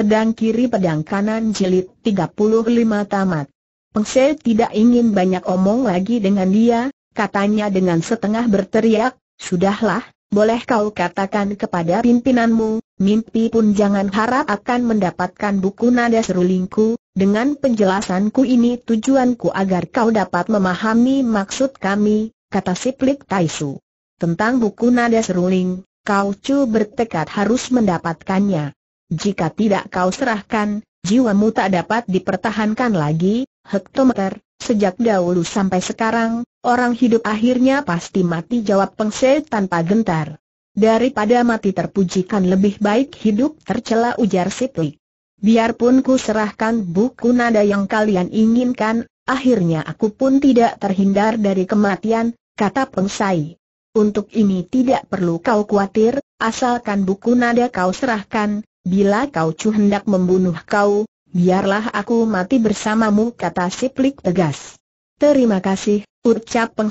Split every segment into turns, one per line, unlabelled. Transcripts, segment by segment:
pedang kiri pedang kanan jilid 35 tamat. Pengse tidak ingin banyak omong lagi dengan dia, katanya dengan setengah berteriak, Sudahlah, boleh kau katakan kepada pimpinanmu, mimpi pun jangan harap akan mendapatkan buku nada serulingku, dengan penjelasanku ini tujuanku agar kau dapat memahami maksud kami, kata Siplik Taisu. Tentang buku nada seruling, kau cu bertekad harus mendapatkannya. Jika tidak kau serahkan, jiwamu tak dapat dipertahankan lagi, hektometer, sejak dahulu sampai sekarang, orang hidup akhirnya pasti mati jawab pengse tanpa gentar. Daripada mati terpujikan lebih baik hidup tercela ujar Siplik. Biarpun ku serahkan buku nada yang kalian inginkan, akhirnya aku pun tidak terhindar dari kematian, kata Pengsai. Untuk ini tidak perlu kau khawatir, asalkan buku nada kau serahkan, Bila kau cu hendak membunuh kau, biarlah aku mati bersamamu kata Siplik tegas. Terima kasih, ucap Peng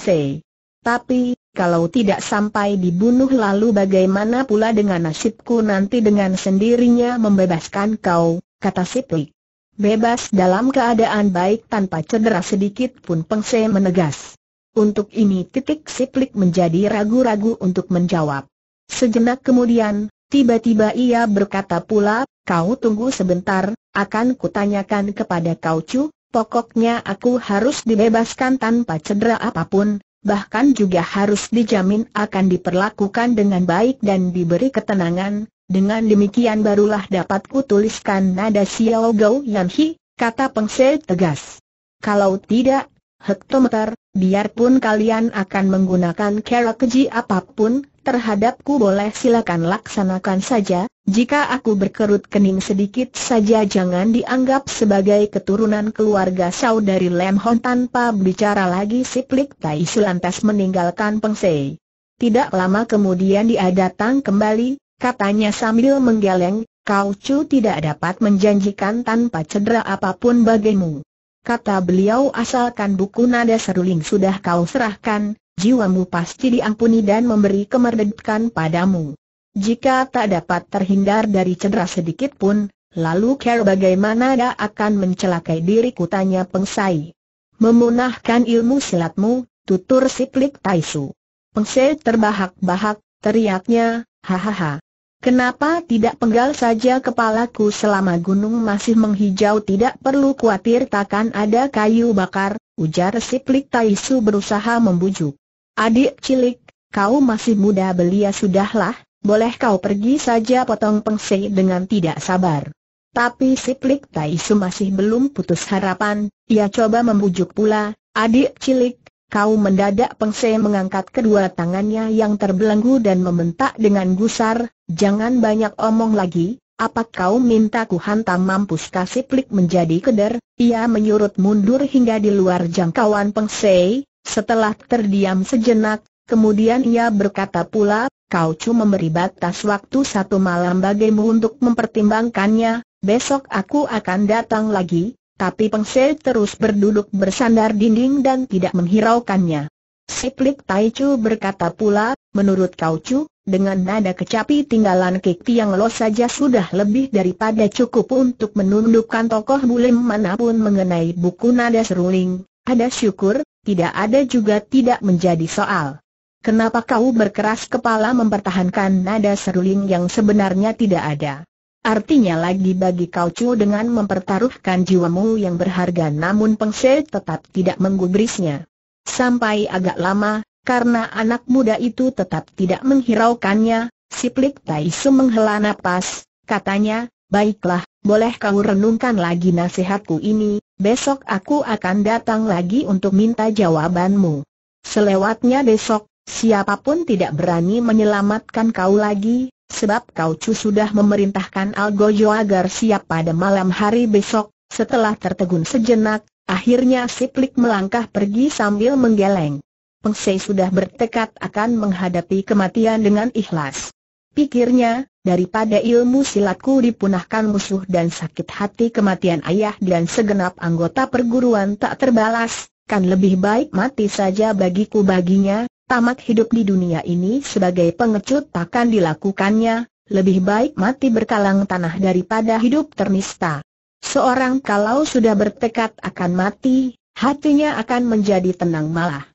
Tapi, kalau tidak sampai dibunuh lalu bagaimana pula dengan nasibku nanti dengan sendirinya membebaskan kau, kata Siplik. Bebas dalam keadaan baik tanpa cedera sedikit pun Peng menegas. Untuk ini titik Siplik menjadi ragu-ragu untuk menjawab. Sejenak kemudian, Tiba-tiba ia berkata pula, kau tunggu sebentar, akan kutanyakan kepada kau Cu, pokoknya aku harus dibebaskan tanpa cedera apapun, bahkan juga harus dijamin akan diperlakukan dengan baik dan diberi ketenangan, dengan demikian barulah dapat kutuliskan nada Xiao Gou Yan Hi, kata Peng Se tegas. Kalau tidak, hektometer, biarpun kalian akan menggunakan cara keji apapun, terhadapku boleh silakan laksanakan saja, jika aku berkerut kening sedikit saja jangan dianggap sebagai keturunan keluarga saudari Lem Hon tanpa bicara lagi si Plik Tai Su meninggalkan Pengsei. Tidak lama kemudian dia datang kembali, katanya sambil menggeleng, kau cu tidak dapat menjanjikan tanpa cedera apapun bagimu kata beliau asalkan buku nada seruling sudah kau serahkan, jiwamu pasti diampuni dan memberi kemerdekaan padamu. Jika tak dapat terhindar dari cedera sedikit pun, lalu care bagaimana dia akan mencelakai diri kutanya pengsai. Memunahkan ilmu silatmu, tutur Siplik Taisu. Pengsai terbahak-bahak, teriaknya, hahaha. Kenapa tidak penggal saja kepalaku selama gunung masih menghijau tidak perlu khawatir takkan ada kayu bakar, ujar Siplik Taisu berusaha membujuk. Adik cilik, kau masih muda belia sudahlah, boleh kau pergi saja potong pengse dengan tidak sabar. Tapi Siplik Taisu masih belum putus harapan, ia coba membujuk pula, adik cilik, Kau mendadak pengsai mengangkat kedua tangannya yang terbelenggu dan membentak dengan gusar, jangan banyak omong lagi, apa kau minta ku hantam mampus kasih plik menjadi keder, ia menyurut mundur hingga di luar jangkauan pengsai, setelah terdiam sejenak, kemudian ia berkata pula, kau cuma memberi batas waktu satu malam bagimu untuk mempertimbangkannya, besok aku akan datang lagi, tapi Se terus berduduk bersandar dinding dan tidak menghiraukannya. Siplik Tai Chu berkata pula, menurut Kau Chu, dengan nada kecapi tinggalan Kik yang Lo saja sudah lebih daripada cukup untuk menundukkan tokoh bulim manapun mengenai buku nada seruling, ada syukur, tidak ada juga tidak menjadi soal. Kenapa kau berkeras kepala mempertahankan nada seruling yang sebenarnya tidak ada? Artinya lagi bagi kau cu dengan mempertaruhkan jiwamu yang berharga namun Pengse tetap tidak menggubrisnya. Sampai agak lama, karena anak muda itu tetap tidak menghiraukannya, si Plik Tai menghela nafas, katanya, baiklah, boleh kau renungkan lagi nasihatku ini, besok aku akan datang lagi untuk minta jawabanmu. Selewatnya besok, siapapun tidak berani menyelamatkan kau lagi, Sebab Kau Chu sudah memerintahkan Algojo agar siap pada malam hari besok, setelah tertegun sejenak, akhirnya Siplik melangkah pergi sambil menggeleng. Pengsei sudah bertekad akan menghadapi kematian dengan ikhlas. Pikirnya, daripada ilmu silatku dipunahkan musuh dan sakit hati kematian ayah dan segenap anggota perguruan tak terbalas, kan lebih baik mati saja bagiku baginya, Tamat hidup di dunia ini sebagai pengecut takkan dilakukannya, lebih baik mati berkalang tanah daripada hidup ternista. Seorang kalau sudah bertekad akan mati, hatinya akan menjadi tenang malah.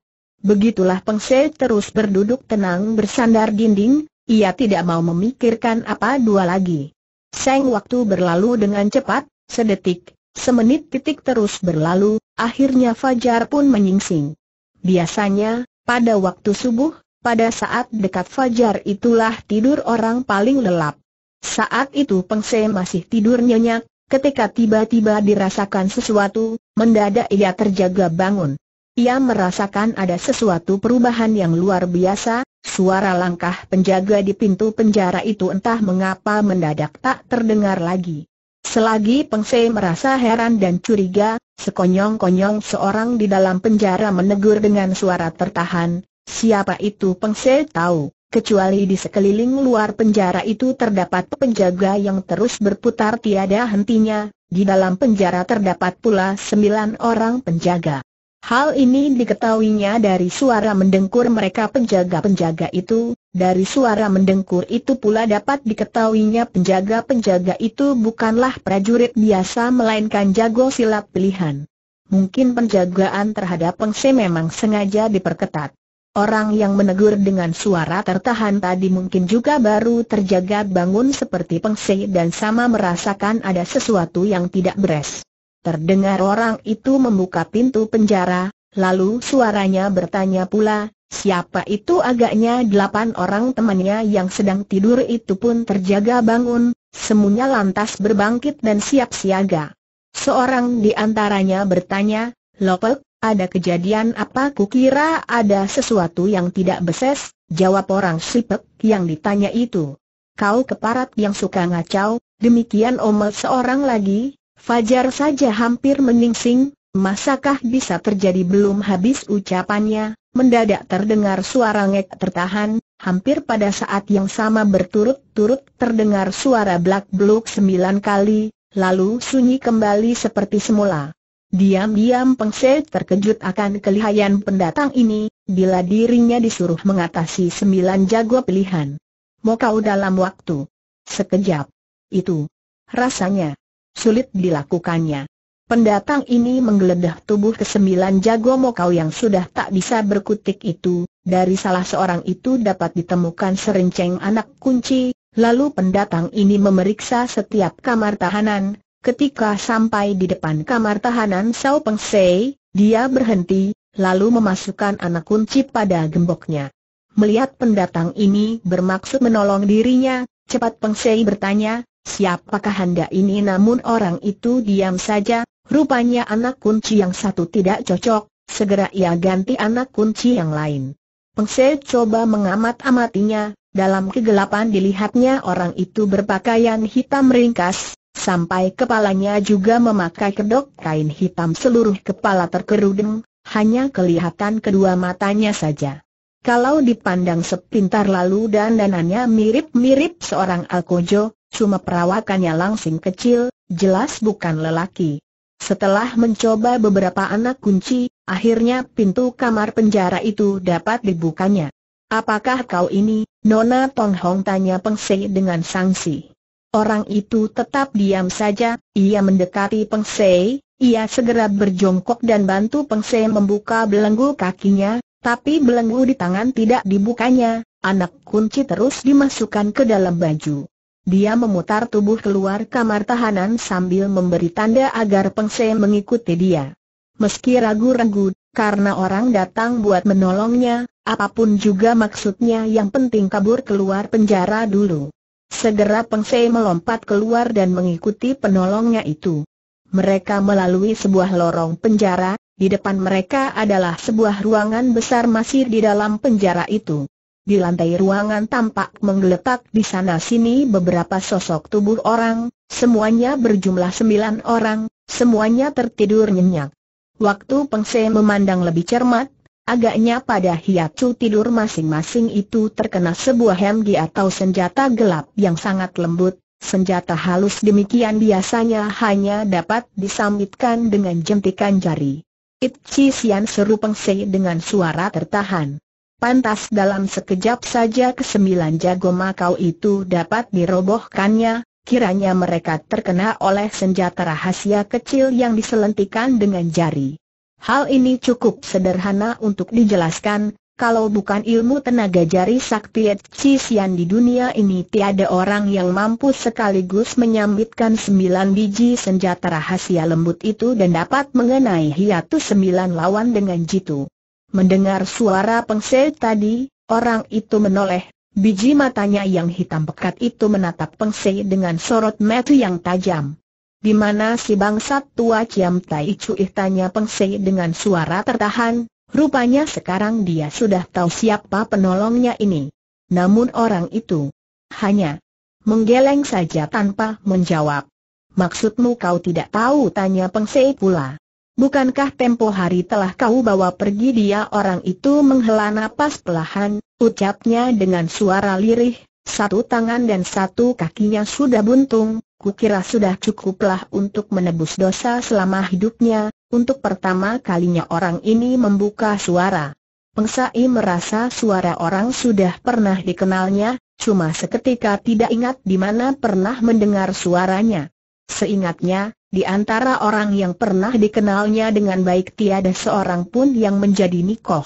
Begitulah Pengse terus berduduk tenang bersandar dinding, ia tidak mau memikirkan apa dua lagi. Seng waktu berlalu dengan cepat, sedetik, semenit titik terus berlalu, akhirnya Fajar pun menyingsing. Biasanya, pada waktu subuh, pada saat dekat fajar itulah tidur orang paling lelap. Saat itu Pengse masih tidur nyenyak, ketika tiba-tiba dirasakan sesuatu, mendadak ia terjaga bangun. Ia merasakan ada sesuatu perubahan yang luar biasa, suara langkah penjaga di pintu penjara itu entah mengapa mendadak tak terdengar lagi. Selagi Peng Fei merasa heran dan curiga, sekonyong-konyong seorang di dalam penjara menegur dengan suara tertahan, siapa itu Peng Fei tahu, kecuali di sekeliling luar penjara itu terdapat penjaga yang terus berputar tiada hentinya, di dalam penjara terdapat pula sembilan orang penjaga. Hal ini diketahuinya dari suara mendengkur mereka penjaga-penjaga itu, dari suara mendengkur itu pula dapat diketahuinya penjaga-penjaga itu bukanlah prajurit biasa melainkan jago silat pilihan. Mungkin penjagaan terhadap Pengse memang sengaja diperketat. Orang yang menegur dengan suara tertahan tadi mungkin juga baru terjaga bangun seperti Pengse dan sama merasakan ada sesuatu yang tidak beres. Terdengar orang itu membuka pintu penjara, lalu suaranya bertanya pula, Siapa itu agaknya delapan orang temannya yang sedang tidur itu pun terjaga bangun, semuanya lantas berbangkit dan siap siaga. Seorang di antaranya bertanya, Lopek, ada kejadian apa kukira ada sesuatu yang tidak beses, jawab orang Sipek yang ditanya itu. Kau keparat yang suka ngacau, demikian omel seorang lagi, Fajar saja hampir meningsing. masakah bisa terjadi belum habis ucapannya, mendadak terdengar suara ngek tertahan, hampir pada saat yang sama berturut-turut terdengar suara black bluk sembilan kali, lalu sunyi kembali seperti semula. Diam-diam Pengse terkejut akan kelihayan pendatang ini, bila dirinya disuruh mengatasi sembilan jago pilihan. Mau kau dalam waktu sekejap. Itu rasanya sulit dilakukannya. Pendatang ini menggeledah tubuh kesembilan jago mokau yang sudah tak bisa berkutik itu, dari salah seorang itu dapat ditemukan serenceng anak kunci, lalu pendatang ini memeriksa setiap kamar tahanan, ketika sampai di depan kamar tahanan Sao Peng Sei, dia berhenti, lalu memasukkan anak kunci pada gemboknya. Melihat pendatang ini bermaksud menolong dirinya, cepat Peng Sei bertanya, Siapakah anda ini namun orang itu diam saja, Rupanya anak kunci yang satu tidak cocok, segera ia ganti anak kunci yang lain. Pengse coba mengamat-amatinya, dalam kegelapan dilihatnya orang itu berpakaian hitam ringkas, sampai kepalanya juga memakai kedok kain hitam seluruh kepala terkerudung, hanya kelihatan kedua matanya saja. Kalau dipandang sepintar lalu dan danannya mirip-mirip seorang Alkojo, cuma perawakannya langsing kecil, jelas bukan lelaki. Setelah mencoba beberapa anak kunci, akhirnya pintu kamar penjara itu dapat dibukanya. Apakah kau ini, Nona Tong Hong tanya Peng Se dengan sangsi. Orang itu tetap diam saja, ia mendekati Peng Se, ia segera berjongkok dan bantu Peng Se membuka belenggu kakinya, tapi belenggu di tangan tidak dibukanya, anak kunci terus dimasukkan ke dalam baju. Dia memutar tubuh keluar kamar tahanan sambil memberi tanda agar Pengse mengikuti dia. Meski ragu-ragu, karena orang datang buat menolongnya, apapun juga maksudnya yang penting kabur keluar penjara dulu. Segera Pengse melompat keluar dan mengikuti penolongnya itu. Mereka melalui sebuah lorong penjara, di depan mereka adalah sebuah ruangan besar masih di dalam penjara itu. Di lantai ruangan tampak menggeletak di sana-sini beberapa sosok tubuh orang, semuanya berjumlah sembilan orang, semuanya tertidur nyenyak. Waktu Pengse memandang lebih cermat, agaknya pada hiacu tidur masing-masing itu terkena sebuah hemgi atau senjata gelap yang sangat lembut, Senjata halus demikian biasanya hanya dapat disambitkan dengan jentikan jari. Itchi Sian seru Pengse dengan suara tertahan. Pantas dalam sekejap saja kesembilan jago makau itu dapat dirobohkannya, kiranya mereka terkena oleh senjata rahasia kecil yang diselentikan dengan jari. Hal ini cukup sederhana untuk dijelaskan, kalau bukan ilmu tenaga jari sakti Cisian di dunia ini tiada orang yang mampu sekaligus menyambitkan sembilan biji senjata rahasia lembut itu dan dapat mengenai hiatus sembilan lawan dengan jitu. Mendengar suara pengse tadi, orang itu menoleh, biji matanya yang hitam pekat itu menatap pengse dengan sorot mata yang tajam. Di mana si bangsat tua Ciam Tai Cuih tanya pengse dengan suara tertahan, rupanya sekarang dia sudah tahu siapa penolongnya ini. Namun orang itu hanya menggeleng saja tanpa menjawab. Maksudmu kau tidak tahu? Tanya Pengse pula. Bukankah tempo hari telah kau bawa pergi dia orang itu menghela napas pelahan, ucapnya dengan suara lirih, satu tangan dan satu kakinya sudah buntung, kukira sudah cukuplah untuk menebus dosa selama hidupnya, untuk pertama kalinya orang ini membuka suara. Pengsai merasa suara orang sudah pernah dikenalnya, cuma seketika tidak ingat di mana pernah mendengar suaranya. Seingatnya, di antara orang yang pernah dikenalnya dengan baik tiada seorang pun yang menjadi nikoh.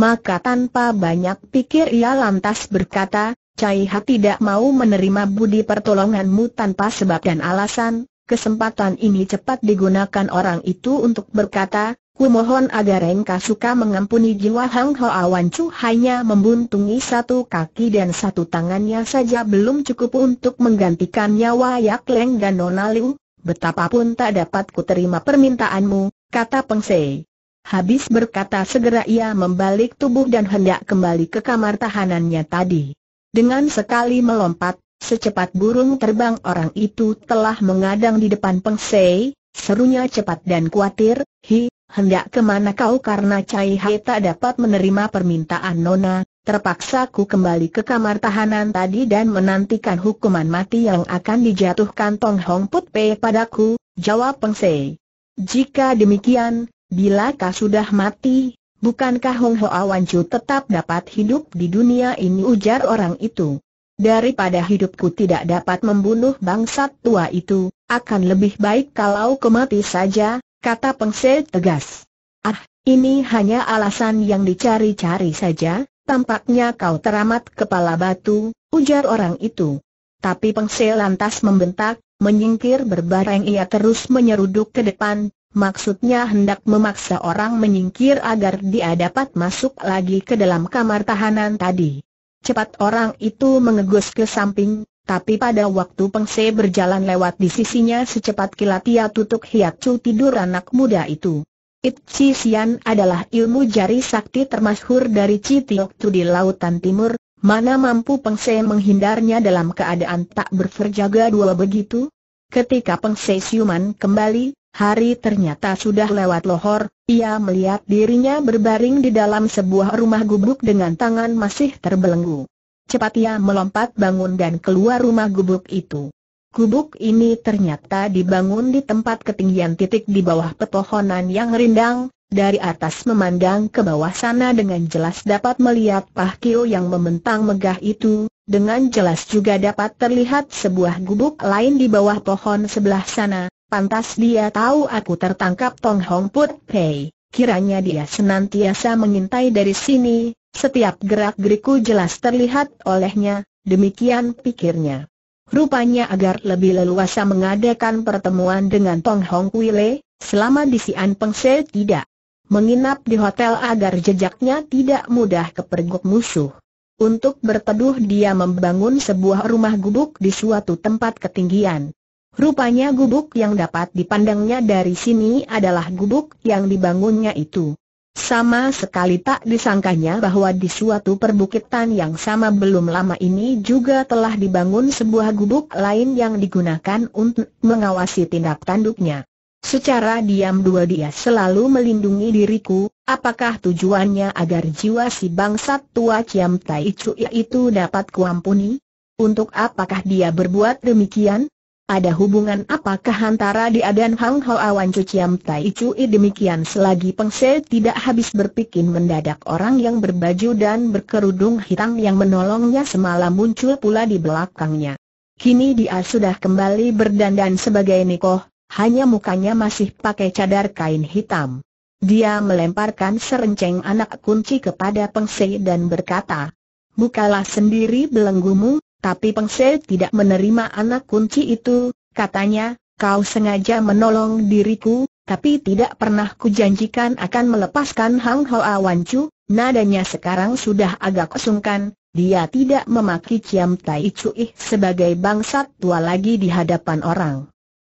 Maka tanpa banyak pikir ia lantas berkata, Cai Ha tidak mau menerima budi pertolonganmu tanpa sebab dan alasan, kesempatan ini cepat digunakan orang itu untuk berkata, Ku mohon agar engkau suka mengampuni jiwa Hang Ho Awan Chu hanya membuntungi satu kaki dan satu tangannya saja belum cukup untuk menggantikan nyawa Yak Leng dan Nona Liu, betapapun tak dapat terima permintaanmu, kata Peng Sei. Habis berkata segera ia membalik tubuh dan hendak kembali ke kamar tahanannya tadi. Dengan sekali melompat, secepat burung terbang orang itu telah mengadang di depan Peng Sei. serunya cepat dan kuatir, hi, hendak kemana kau karena Cai Hai tak dapat menerima permintaan Nona, Terpaksa ku kembali ke kamar tahanan tadi dan menantikan hukuman mati yang akan dijatuhkan Tong Hong Put Pei padaku, jawab Peng Sei. Jika demikian, bila kau sudah mati, bukankah Hong Ho Wan Chu tetap dapat hidup di dunia ini ujar orang itu. Daripada hidupku tidak dapat membunuh bangsat tua itu, akan lebih baik kalau kau mati saja, kata Peng Sei tegas. Ah, ini hanya alasan yang dicari-cari saja, Tampaknya kau teramat kepala batu, ujar orang itu. Tapi Pengse lantas membentak, menyingkir berbareng ia terus menyeruduk ke depan, maksudnya hendak memaksa orang menyingkir agar dia dapat masuk lagi ke dalam kamar tahanan tadi. Cepat orang itu mengegus ke samping, tapi pada waktu Pengse berjalan lewat di sisinya secepat kilat ia tutup hiat cu tidur anak muda itu. Chi Sian adalah ilmu jari sakti termasyhur dari Tu di Lautan Timur, mana mampu Pengse menghindarnya dalam keadaan tak berverjaga dua begitu? Ketika Pengse siuman kembali, hari ternyata sudah lewat lohor, ia melihat dirinya berbaring di dalam sebuah rumah gubuk dengan tangan masih terbelenggu. Cepat ia melompat bangun dan keluar rumah gubuk itu. Gubuk ini ternyata dibangun di tempat ketinggian titik di bawah pepohonan yang rindang, dari atas memandang ke bawah sana dengan jelas dapat melihat Pahkio yang membentang megah itu, dengan jelas juga dapat terlihat sebuah gubuk lain di bawah pohon sebelah sana, pantas dia tahu aku tertangkap Tong Hong Put Pei. Kiranya dia senantiasa mengintai dari sini, setiap gerak-geriku jelas terlihat olehnya, demikian pikirnya. Rupanya agar lebih leluasa mengadakan pertemuan dengan Tong Hong Kui selama di Sian Peng Se tidak menginap di hotel agar jejaknya tidak mudah kepergok musuh. Untuk berteduh dia membangun sebuah rumah gubuk di suatu tempat ketinggian. Rupanya gubuk yang dapat dipandangnya dari sini adalah gubuk yang dibangunnya itu. Sama sekali tak disangkanya bahwa di suatu perbukitan yang sama belum lama ini juga telah dibangun sebuah gubuk lain yang digunakan untuk mengawasi tindak tanduknya. Secara diam dua dia selalu melindungi diriku, apakah tujuannya agar jiwa si bangsat tua Ciam Tai Cui itu dapat kuampuni? Untuk apakah dia berbuat demikian? Ada hubungan apakah antara dia dan Hang Hao Awan Cuciam Tai Cui demikian selagi Se tidak habis berpikir mendadak orang yang berbaju dan berkerudung hitam yang menolongnya semalam muncul pula di belakangnya. Kini dia sudah kembali berdandan sebagai Nikoh, hanya mukanya masih pakai cadar kain hitam. Dia melemparkan serenceng anak kunci kepada Se dan berkata, Bukalah sendiri belenggumu, tapi Se tidak menerima anak kunci itu, katanya, kau sengaja menolong diriku, tapi tidak pernah kujanjikan akan melepaskan Hang Hoa Chu. nadanya sekarang sudah agak sungkan, dia tidak memaki Ciam Tai Ih sebagai bangsat tua lagi di hadapan orang.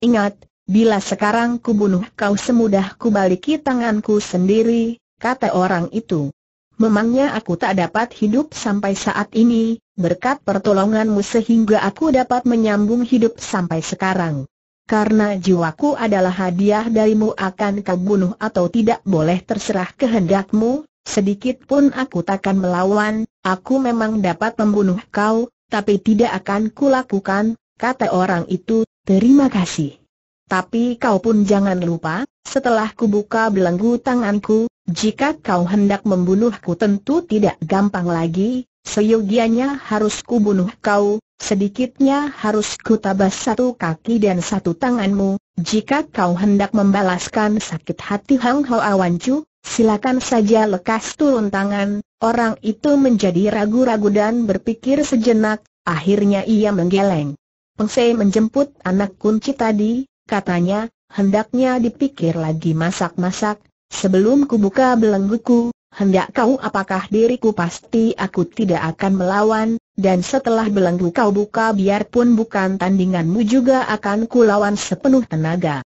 Ingat, bila sekarang kubunuh kau semudah kubaliki tanganku sendiri, kata orang itu memangnya aku tak dapat hidup sampai saat ini, berkat pertolonganmu sehingga aku dapat menyambung hidup sampai sekarang. Karena jiwaku adalah hadiah darimu akan kau bunuh atau tidak boleh terserah kehendakmu, Sedikitpun pun aku takkan melawan, aku memang dapat membunuh kau, tapi tidak akan kulakukan, kata orang itu, terima kasih. Tapi kau pun jangan lupa, setelah kubuka belenggu tanganku, jika kau hendak membunuhku tentu tidak gampang lagi, seyogianya harus kubunuh kau, sedikitnya harus kutabas satu kaki dan satu tanganmu, jika kau hendak membalaskan sakit hati Hang Ho Awancu, silakan saja lekas turun tangan, orang itu menjadi ragu-ragu dan berpikir sejenak, akhirnya ia menggeleng. Pengsei menjemput anak kunci tadi, katanya, hendaknya dipikir lagi masak-masak, Sebelum kubuka belengguku, hendak kau apakah diriku pasti aku tidak akan melawan, dan setelah belenggu kau buka biarpun bukan tandinganmu juga akan kulawan sepenuh tenaga.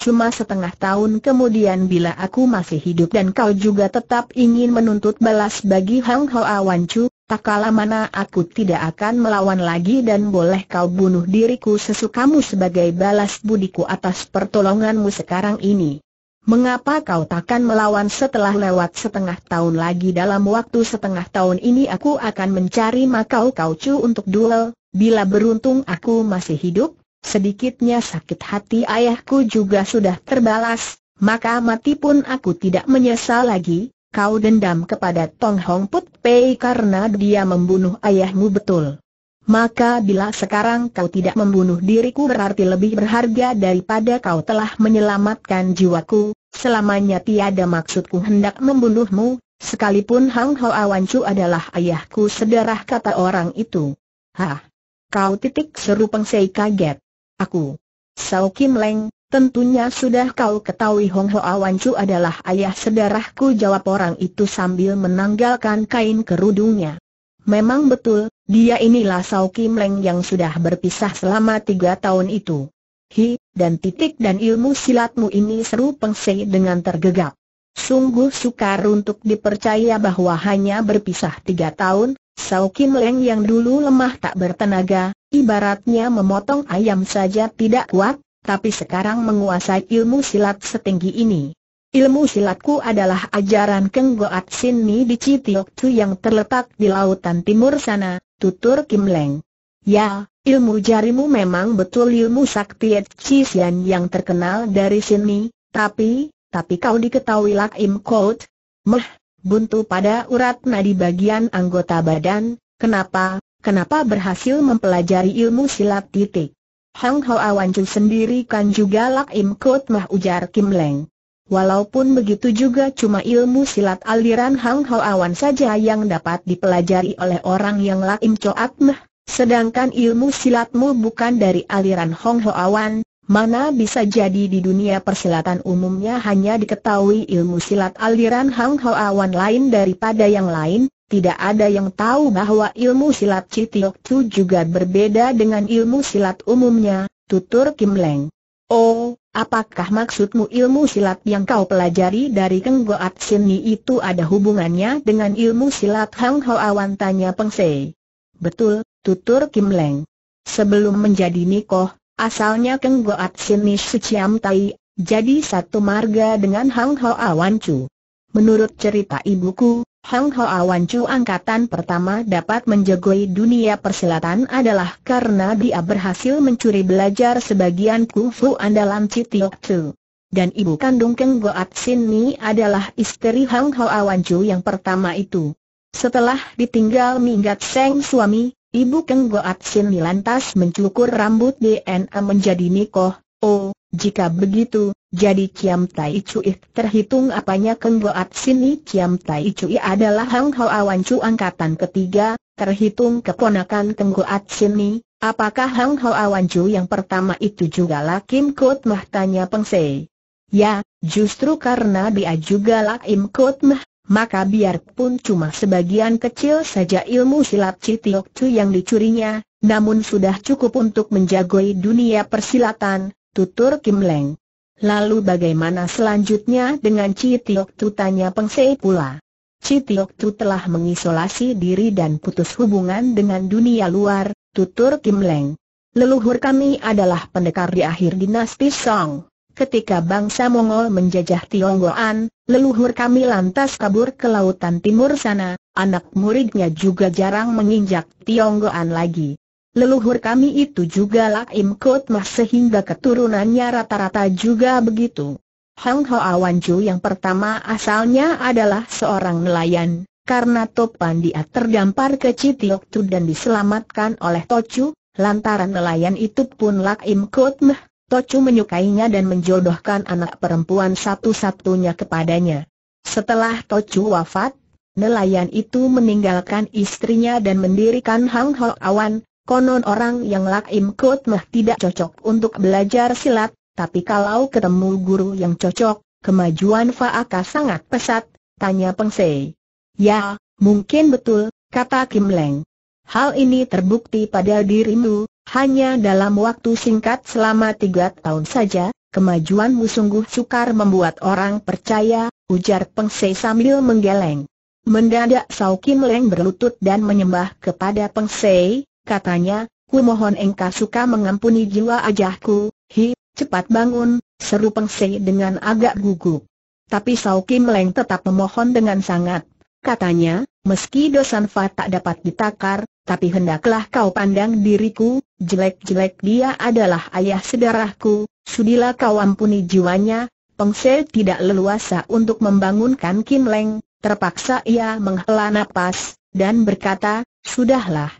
Cuma setengah tahun kemudian bila aku masih hidup dan kau juga tetap ingin menuntut balas bagi Hang Ho Awan Chu, tak kala mana aku tidak akan melawan lagi dan boleh kau bunuh diriku sesukamu sebagai balas budiku atas pertolonganmu sekarang ini. Mengapa kau takkan melawan setelah lewat setengah tahun lagi dalam waktu setengah tahun ini aku akan mencari Makau kau cu untuk duel, bila beruntung aku masih hidup, sedikitnya sakit hati ayahku juga sudah terbalas, maka mati pun aku tidak menyesal lagi, kau dendam kepada Tong Hong Put Pei karena dia membunuh ayahmu betul maka bila sekarang kau tidak membunuh diriku berarti lebih berharga daripada kau telah menyelamatkan jiwaku, selamanya tiada maksudku hendak membunuhmu, sekalipun Hang Ho Awancu adalah ayahku sederah kata orang itu. Hah! Kau titik seru pengsei kaget. Aku. Sao Kim Leng, tentunya sudah kau ketahui Hong Ho Awancu adalah ayah sederahku jawab orang itu sambil menanggalkan kain kerudungnya. Memang betul, dia inilah Sau Kim Leng yang sudah berpisah selama tiga tahun itu. Hi, dan titik dan ilmu silatmu ini seru pengsei dengan tergegap. Sungguh sukar untuk dipercaya bahwa hanya berpisah tiga tahun, Sau Kim Leng yang dulu lemah tak bertenaga, ibaratnya memotong ayam saja tidak kuat, tapi sekarang menguasai ilmu silat setinggi ini. Ilmu silatku adalah ajaran Kenggoat sini Sin Mi di Citioktu yang terletak di lautan timur sana, tutur Kim Leng. Ya, ilmu jarimu memang betul ilmu sakti et Cisian yang terkenal dari Sin Mi, tapi, tapi kau diketahui Lak Im kout. Meh, buntu pada urat nadi bagian anggota badan, kenapa, kenapa berhasil mempelajari ilmu silat titik. Hang Hoa Wan Chu sendiri kan juga Lak Im kout mah ujar Kim Leng. Walaupun begitu juga cuma ilmu silat aliran Hang Hao Awan saja yang dapat dipelajari oleh orang yang Laim Choat Meh, sedangkan ilmu silatmu bukan dari aliran Hong Hao Awan, mana bisa jadi di dunia persilatan umumnya hanya diketahui ilmu silat aliran Hang Hao Awan lain daripada yang lain, tidak ada yang tahu bahwa ilmu silat Citiok Chu juga berbeda dengan ilmu silat umumnya, tutur Kim Leng. Oh, apakah maksudmu ilmu silat yang kau pelajari dari Keng Goat Sini itu ada hubungannya dengan ilmu silat Hang Ho Awan tanya Peng Se. Betul, tutur Kim Leng. Sebelum menjadi Nikoh, asalnya Keng Goat Sini Suciam Tai, jadi satu marga dengan Hang Ho Awan Chu. Menurut cerita ibuku, Hang Hoa Chu angkatan pertama dapat menjagoi dunia persilatan adalah karena dia berhasil mencuri belajar sebagian kufu andalan Citiok Tu. Dan ibu kandung Keng Goat Sin Ni adalah istri Hang Hoa Chu yang pertama itu. Setelah ditinggal minggat Seng suami, ibu Keng Goat Sin Ni lantas mencukur rambut DNA menjadi Nikoh, Oh, jika begitu, jadi Ciam Tai Cui terhitung apanya kengoat Sini Ciam Tai Cui adalah Hang Hao Awan Chu angkatan ketiga, terhitung keponakan Keng Sini, apakah Hang Hao Awan Chu yang pertama itu juga Lakim Kot Mah tanya Peng Se. Ya, justru karena dia juga Lakim Kot Mah, maka biarpun cuma sebagian kecil saja ilmu silat Citiok Chu yang dicurinya, namun sudah cukup untuk menjagoi dunia persilatan, tutur Kim Leng. Lalu bagaimana selanjutnya dengan Chi Tiok Tu tanya Peng Sei pula. Chi Tiok Tu telah mengisolasi diri dan putus hubungan dengan dunia luar, tutur Kim Leng. Leluhur kami adalah pendekar di akhir dinasti Song. Ketika bangsa Mongol menjajah Tionggoan, leluhur kami lantas kabur ke lautan timur sana, anak muridnya juga jarang menginjak Tionggoan lagi. Leluhur kami itu juga Lakim mah sehingga keturunannya rata-rata juga begitu. Hang Hoa Chu yang pertama asalnya adalah seorang nelayan, karena topan dia terdampar ke Citioktu dan diselamatkan oleh Tochu, lantaran nelayan itu pun Lakim mah. Tochu menyukainya dan menjodohkan anak perempuan satu-satunya kepadanya. Setelah Tochu wafat, nelayan itu meninggalkan istrinya dan mendirikan Hang Hoa Wan, Konon orang yang Lakim Kot Mah tidak cocok untuk belajar silat, tapi kalau ketemu guru yang cocok, kemajuan Faaka sangat pesat, tanya Peng Sei. Ya, mungkin betul, kata Kim Leng. Hal ini terbukti pada dirimu, hanya dalam waktu singkat selama tiga tahun saja, kemajuanmu sungguh sukar membuat orang percaya, ujar Peng Sei sambil menggeleng. Mendadak Sau Kim Leng berlutut dan menyembah kepada Peng Sei, katanya, ku mohon engkau suka mengampuni jiwa ajahku, hi, cepat bangun, seru pengsi dengan agak gugup. Tapi Sauki leng tetap memohon dengan sangat, katanya, meski dosan Fa tak dapat ditakar, tapi hendaklah kau pandang diriku, jelek-jelek dia adalah ayah sedarahku, sudilah kau ampuni jiwanya, Pengse tidak leluasa untuk membangunkan Kim Leng, terpaksa ia menghela napas, dan berkata, Sudahlah,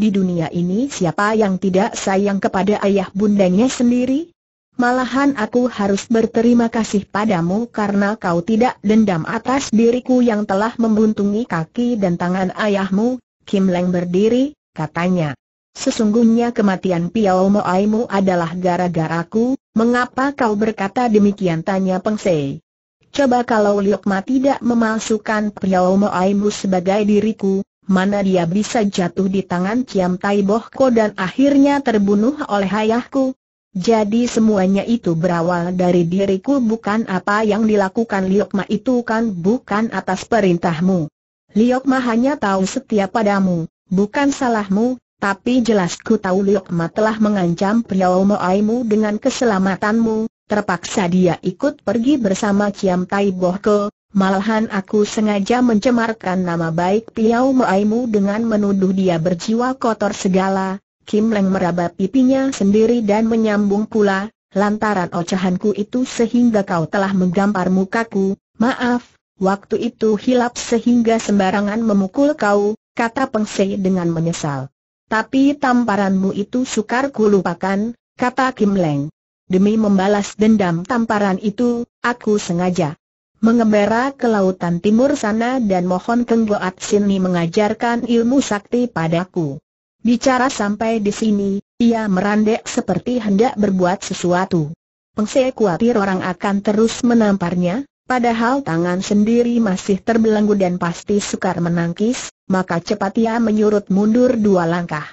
di dunia ini siapa yang tidak sayang kepada ayah bundanya sendiri? Malahan aku harus berterima kasih padamu karena kau tidak dendam atas diriku yang telah membuntungi kaki dan tangan ayahmu, Kim Leng berdiri, katanya. Sesungguhnya kematian Piao Moaimu adalah gara-garaku, mengapa kau berkata demikian tanya Peng Sei. Coba kalau Liok Ma tidak memalsukan Piao Moaimu sebagai diriku, mana dia bisa jatuh di tangan Ciam Tai Ko dan akhirnya terbunuh oleh ayahku. Jadi semuanya itu berawal dari diriku bukan apa yang dilakukan Liokma itu kan bukan atas perintahmu. Liokma hanya tahu setia padamu, bukan salahmu, tapi jelas ku tahu Liokma telah mengancam Priao Moaimu dengan keselamatanmu, terpaksa dia ikut pergi bersama Ciam Tai Ko. Malahan aku sengaja mencemarkan nama baik Piao Maimu dengan menuduh dia berjiwa kotor segala. Kim Leng meraba pipinya sendiri dan menyambung pula, lantaran ocehanku itu sehingga kau telah menggampar mukaku, maaf, waktu itu hilap sehingga sembarangan memukul kau, kata Peng Sei dengan menyesal. Tapi tamparanmu itu sukar ku lupakan, kata Kim Leng. Demi membalas dendam tamparan itu, aku sengaja mengembara ke lautan timur sana dan mohon Keng Atsini mengajarkan ilmu sakti padaku. Bicara sampai di sini, ia merandek seperti hendak berbuat sesuatu. Pengse khawatir orang akan terus menamparnya, Padahal tangan sendiri masih terbelenggu dan pasti sukar menangkis, maka cepat ia menyurut mundur dua langkah.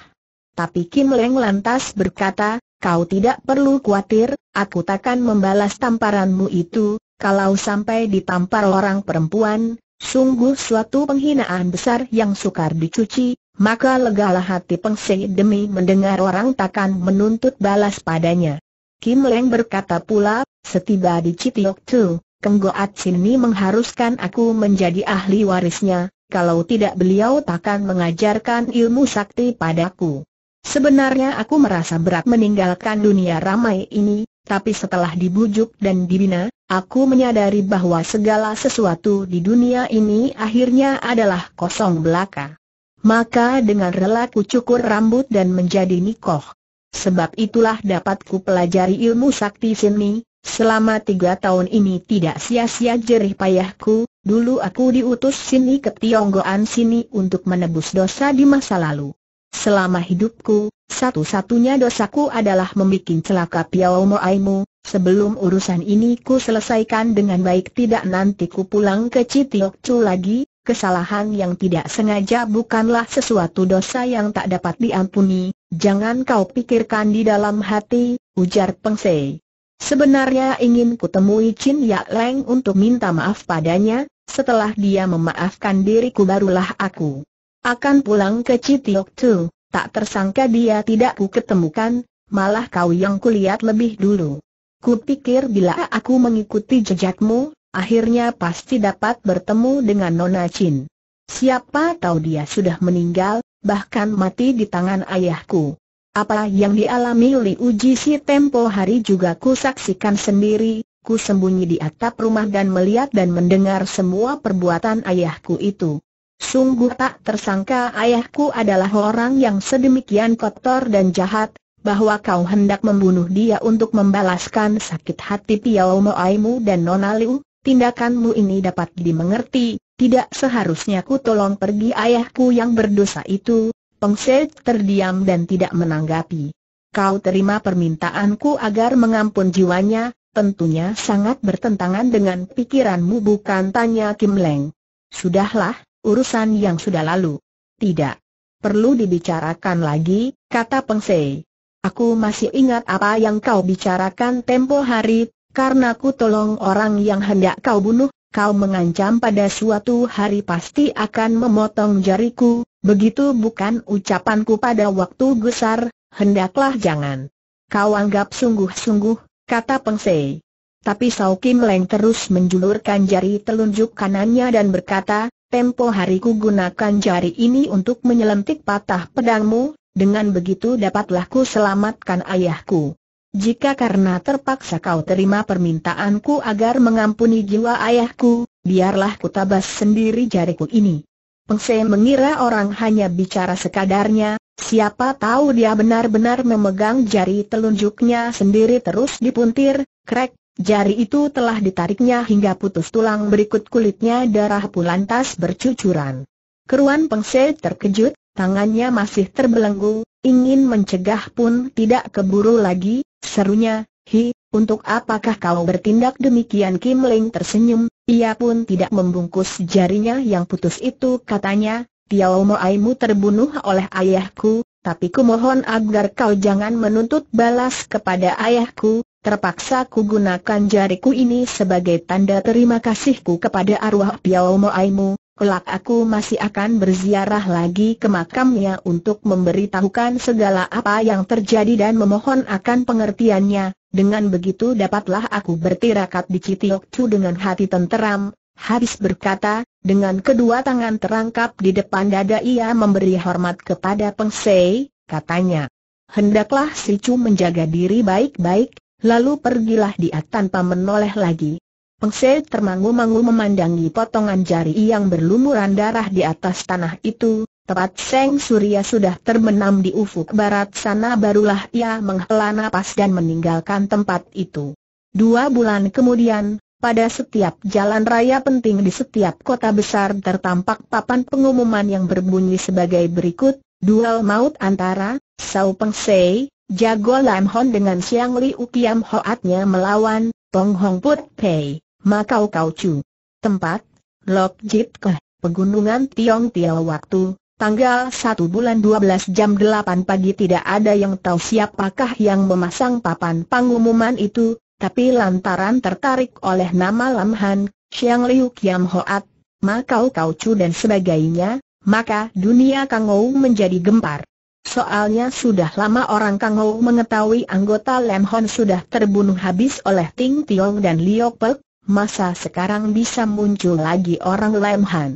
Tapi Kim Leng lantas berkata, kau tidak perlu khawatir, aku takkan membalas tamparanmu itu, kalau sampai ditampar orang perempuan, sungguh suatu penghinaan besar yang sukar dicuci, maka legalah hati Pengse demi mendengar orang takkan menuntut balas padanya. Kim Leng berkata pula, setiba di Citiok Tu, Kenggoat Sini mengharuskan aku menjadi ahli warisnya, kalau tidak beliau takkan mengajarkan ilmu sakti padaku. Sebenarnya aku merasa berat meninggalkan dunia ramai ini, tapi setelah dibujuk dan dibina, aku menyadari bahwa segala sesuatu di dunia ini akhirnya adalah kosong belaka. Maka dengan rela ku cukur rambut dan menjadi nikoh. Sebab itulah dapat ku pelajari ilmu sakti sini, selama tiga tahun ini tidak sia-sia jerih payahku, dulu aku diutus sini ke Tionggoan sini untuk menebus dosa di masa lalu. Selama hidupku, satu-satunya dosaku adalah membuat celaka Piao Moaimu, sebelum urusan ini ku selesaikan dengan baik tidak nanti ku pulang ke Citiokcu lagi, kesalahan yang tidak sengaja bukanlah sesuatu dosa yang tak dapat diampuni, jangan kau pikirkan di dalam hati, ujar Peng Sei. Sebenarnya ingin kutemui Chin Yak Leng untuk minta maaf padanya, setelah dia memaafkan diriku barulah aku akan pulang ke Citiok Tu, tak tersangka dia tidak ku ketemukan, malah kau yang kulihat lebih dulu. Kupikir bila aku mengikuti jejakmu, akhirnya pasti dapat bertemu dengan Nona Chin. Siapa tahu dia sudah meninggal, bahkan mati di tangan ayahku. Apa yang dialami Li Uji si tempo hari juga ku saksikan sendiri, ku sembunyi di atap rumah dan melihat dan mendengar semua perbuatan ayahku itu. Sungguh tak tersangka ayahku adalah orang yang sedemikian kotor dan jahat, bahwa kau hendak membunuh dia untuk membalaskan sakit hati Piao Moaimu dan Nona Liu, tindakanmu ini dapat dimengerti, tidak seharusnya ku tolong pergi ayahku yang berdosa itu, Sei terdiam dan tidak menanggapi. Kau terima permintaanku agar mengampun jiwanya, tentunya sangat bertentangan dengan pikiranmu bukan tanya Kim Leng. Sudahlah, urusan yang sudah lalu. Tidak perlu dibicarakan lagi, kata Peng Sei. Aku masih ingat apa yang kau bicarakan tempo hari, karena ku tolong orang yang hendak kau bunuh, kau mengancam pada suatu hari pasti akan memotong jariku, begitu bukan ucapanku pada waktu besar, hendaklah jangan. Kau anggap sungguh-sungguh, kata Peng Sei. Tapi Sau Kim Leng terus menjulurkan jari telunjuk kanannya dan berkata, Tempo hari ku gunakan jari ini untuk menyelentik patah pedangmu, dengan begitu dapatlah ku selamatkan ayahku. Jika karena terpaksa kau terima permintaanku agar mengampuni jiwa ayahku, biarlah ku tabas sendiri jariku ini. Pengse mengira orang hanya bicara sekadarnya, siapa tahu dia benar-benar memegang jari telunjuknya sendiri terus dipuntir, krek, Jari itu telah ditariknya hingga putus tulang berikut kulitnya darah pun lantas bercucuran. Keruan Pengse terkejut, tangannya masih terbelenggu, ingin mencegah pun tidak keburu lagi, serunya, hi, untuk apakah kau bertindak demikian Kim Ling tersenyum, ia pun tidak membungkus jarinya yang putus itu katanya, Tiao Moaimu terbunuh oleh ayahku, tapi ku mohon agar kau jangan menuntut balas kepada ayahku, Terpaksa ku gunakan jariku ini sebagai tanda terima kasihku kepada arwah Piao Moaimu, kelak aku masih akan berziarah lagi ke makamnya untuk memberitahukan segala apa yang terjadi dan memohon akan pengertiannya, dengan begitu dapatlah aku bertirakat di Citiokcu dengan hati tenteram, habis berkata, dengan kedua tangan terangkap di depan dada ia memberi hormat kepada Pengsei, katanya. Hendaklah si Chu menjaga diri baik-baik, Lalu pergilah dia tanpa menoleh lagi. Pengse termangu-mangu memandangi potongan jari yang berlumuran darah di atas tanah itu, tepat Seng Surya sudah terbenam di ufuk barat sana barulah ia menghela nafas dan meninggalkan tempat itu. Dua bulan kemudian, pada setiap jalan raya penting di setiap kota besar tertampak papan pengumuman yang berbunyi sebagai berikut, duel maut antara Sao Pengse, Jago Lam Hon dengan Siang Liu Kiam Hoatnya melawan, Tong Hong Put Pei, Makau Kau Chu. Tempat, Lok Jit Keh, Pegunungan Tiong Tiau. Waktu, tanggal 1 bulan 12 jam 8 pagi tidak ada yang tahu siapakah yang memasang papan pengumuman itu, tapi lantaran tertarik oleh nama Lam Han, Siang Liu Kiam Hoat, Makau Kau Chu dan sebagainya, maka dunia Kangou menjadi gempar. Soalnya sudah lama orang Kang Ho mengetahui anggota Lam Hon sudah terbunuh habis oleh Ting Tiong dan Liu Pek, masa sekarang bisa muncul lagi orang Lam Hon.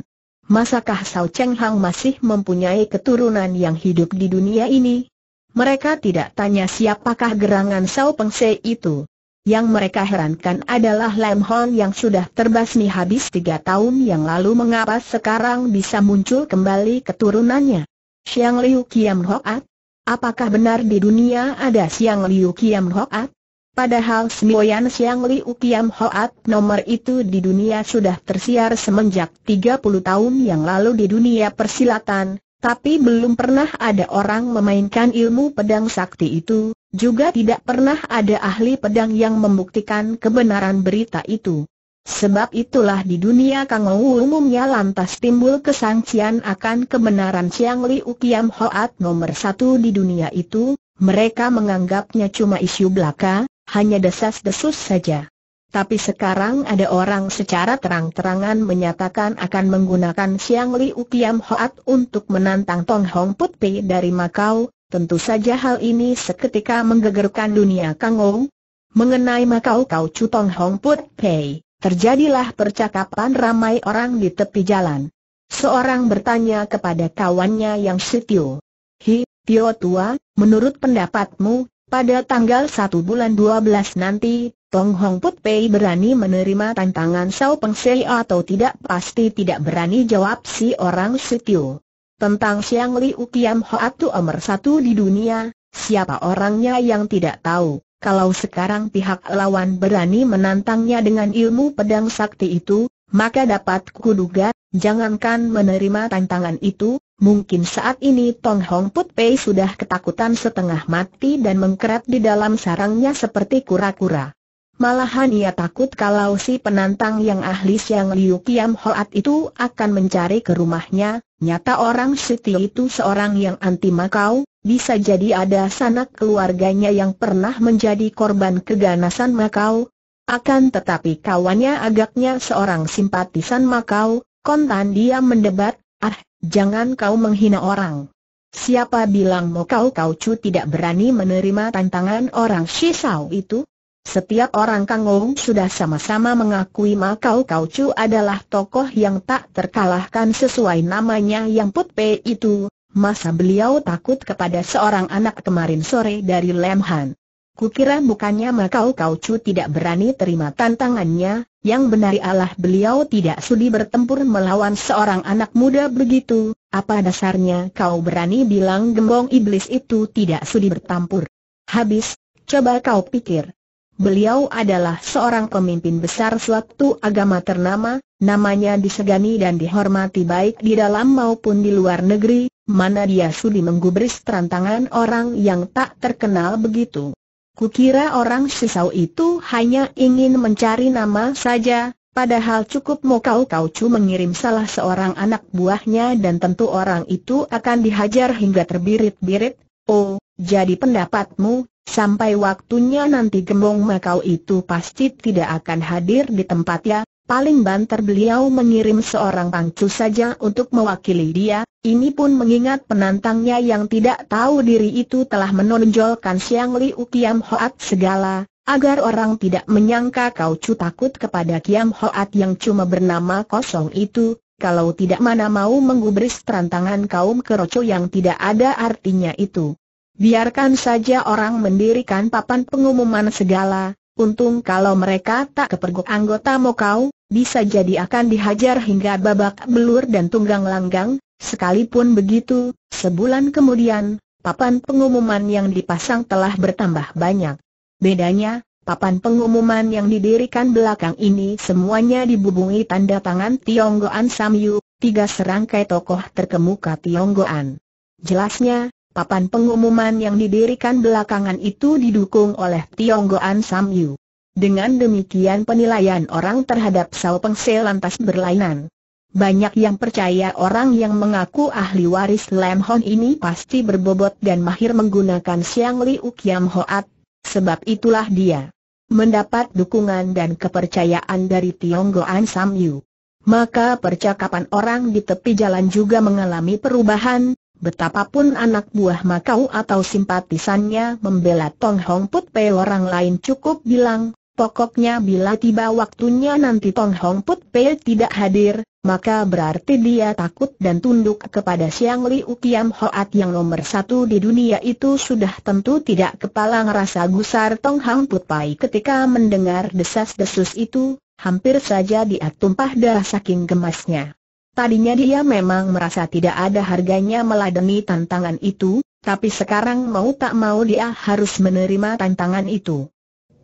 Masakah Sao Cheng Hang masih mempunyai keturunan yang hidup di dunia ini? Mereka tidak tanya siapakah gerangan Sao Peng Se itu. Yang mereka herankan adalah Lam Hon yang sudah terbasmi habis tiga tahun yang lalu mengapa sekarang bisa muncul kembali keturunannya. Siang Liu Kiam Hoat? Apakah benar di dunia ada Siang Liu Kiam Hoat? Padahal semboyan Siang Liu Kiam Hoat nomor itu di dunia sudah tersiar semenjak 30 tahun yang lalu di dunia persilatan, tapi belum pernah ada orang memainkan ilmu pedang sakti itu, juga tidak pernah ada ahli pedang yang membuktikan kebenaran berita itu. Sebab itulah di dunia Kangou umumnya lantas timbul kesangsian akan kebenaran Siang Liu Kiam Hoat nomor satu di dunia itu, mereka menganggapnya cuma isu belaka, hanya desas-desus saja. Tapi sekarang ada orang secara terang-terangan menyatakan akan menggunakan Siang Liu Kiam Hoat untuk menantang Tong Hong Put Pi dari Makau, tentu saja hal ini seketika menggegerkan dunia Kangou. Mengenai Makau Kau cu Tong Hong Put Pi, Terjadilah percakapan ramai orang di tepi jalan. Seorang bertanya kepada kawannya yang Sitio. Hi, Tio tua, menurut pendapatmu, pada tanggal 1 bulan 12 nanti, Tong Hong Put Pei berani menerima tantangan Sao Peng Sei atau tidak pasti tidak berani jawab si orang setio. Tentang Siang Li Ukiam Hoat Atu nomor satu di dunia, siapa orangnya yang tidak tahu? kalau sekarang pihak lawan berani menantangnya dengan ilmu pedang sakti itu, maka dapat kuduga, jangankan menerima tantangan itu, mungkin saat ini Tong Hong Put Pei sudah ketakutan setengah mati dan mengkerat di dalam sarangnya seperti kura-kura. Malahan ia takut kalau si penantang yang ahli Siang Liu Kiam Hoat itu akan mencari ke rumahnya, nyata orang Siti itu seorang yang anti makau, bisa jadi ada sanak keluarganya yang pernah menjadi korban keganasan Makau. Akan tetapi kawannya agaknya seorang simpatisan Makau, kontan dia mendebat, ah, jangan kau menghina orang. Siapa bilang mau kau kau cu tidak berani menerima tantangan orang Shisau itu? Setiap orang Kangong sudah sama-sama mengakui Makau cu adalah tokoh yang tak terkalahkan sesuai namanya yang putpe itu, Masa beliau takut kepada seorang anak kemarin sore dari Lemhan. Kukira bukannya Makau cu tidak berani terima tantangannya, yang benar Allah beliau tidak sudi bertempur melawan seorang anak muda begitu, apa dasarnya kau berani bilang gembong iblis itu tidak sudi bertempur? Habis, coba kau pikir, Beliau adalah seorang pemimpin besar suatu agama ternama, namanya disegani dan dihormati baik di dalam maupun di luar negeri, mana dia sudi menggubris terantangan orang yang tak terkenal begitu. Kukira orang sisau itu hanya ingin mencari nama saja, padahal cukup mau kau kau cuma mengirim salah seorang anak buahnya dan tentu orang itu akan dihajar hingga terbirit-birit. Oh, jadi pendapatmu, Sampai waktunya nanti gembong Makau itu pasti tidak akan hadir di tempatnya, paling banter beliau mengirim seorang pangcu saja untuk mewakili dia, ini pun mengingat penantangnya yang tidak tahu diri itu telah menonjolkan Siang Liu Kiam Hoat segala, agar orang tidak menyangka kau cu takut kepada Kiam Hoat yang cuma bernama kosong itu, kalau tidak mana mau menggubris terantangan kaum keroco yang tidak ada artinya itu. Biarkan saja orang mendirikan papan pengumuman segala, untung kalau mereka tak kepergok anggota Mokau, bisa jadi akan dihajar hingga babak belur dan tunggang langgang, sekalipun begitu, sebulan kemudian, papan pengumuman yang dipasang telah bertambah banyak. Bedanya, Papan pengumuman yang didirikan belakang ini semuanya dibubungi tanda tangan Tionggoan Samyu, tiga serangkai tokoh terkemuka Tionggoan. Jelasnya, papan pengumuman yang didirikan belakangan itu didukung oleh Tionggoan Samyu. Dengan demikian penilaian orang terhadap Sao Se lantas berlainan. Banyak yang percaya orang yang mengaku ahli waris Lam Hon ini pasti berbobot dan mahir menggunakan Siang Liu Kiam Hoat, sebab itulah dia mendapat dukungan dan kepercayaan dari Tionggoan Samyu. Maka percakapan orang di tepi jalan juga mengalami perubahan, Betapapun anak buah Makau atau simpatisannya membela Tong Hong Put Pei orang lain cukup bilang, pokoknya bila tiba waktunya nanti Tong Hong Put Pei tidak hadir, maka berarti dia takut dan tunduk kepada Siang Liu Kiam Hoat yang nomor satu di dunia itu sudah tentu tidak kepala ngerasa gusar Tong Hong Put Pei ketika mendengar desas-desus itu, hampir saja dia tumpah darah saking gemasnya. Tadinya dia memang merasa tidak ada harganya meladeni tantangan itu, tapi sekarang mau tak mau dia harus menerima tantangan itu.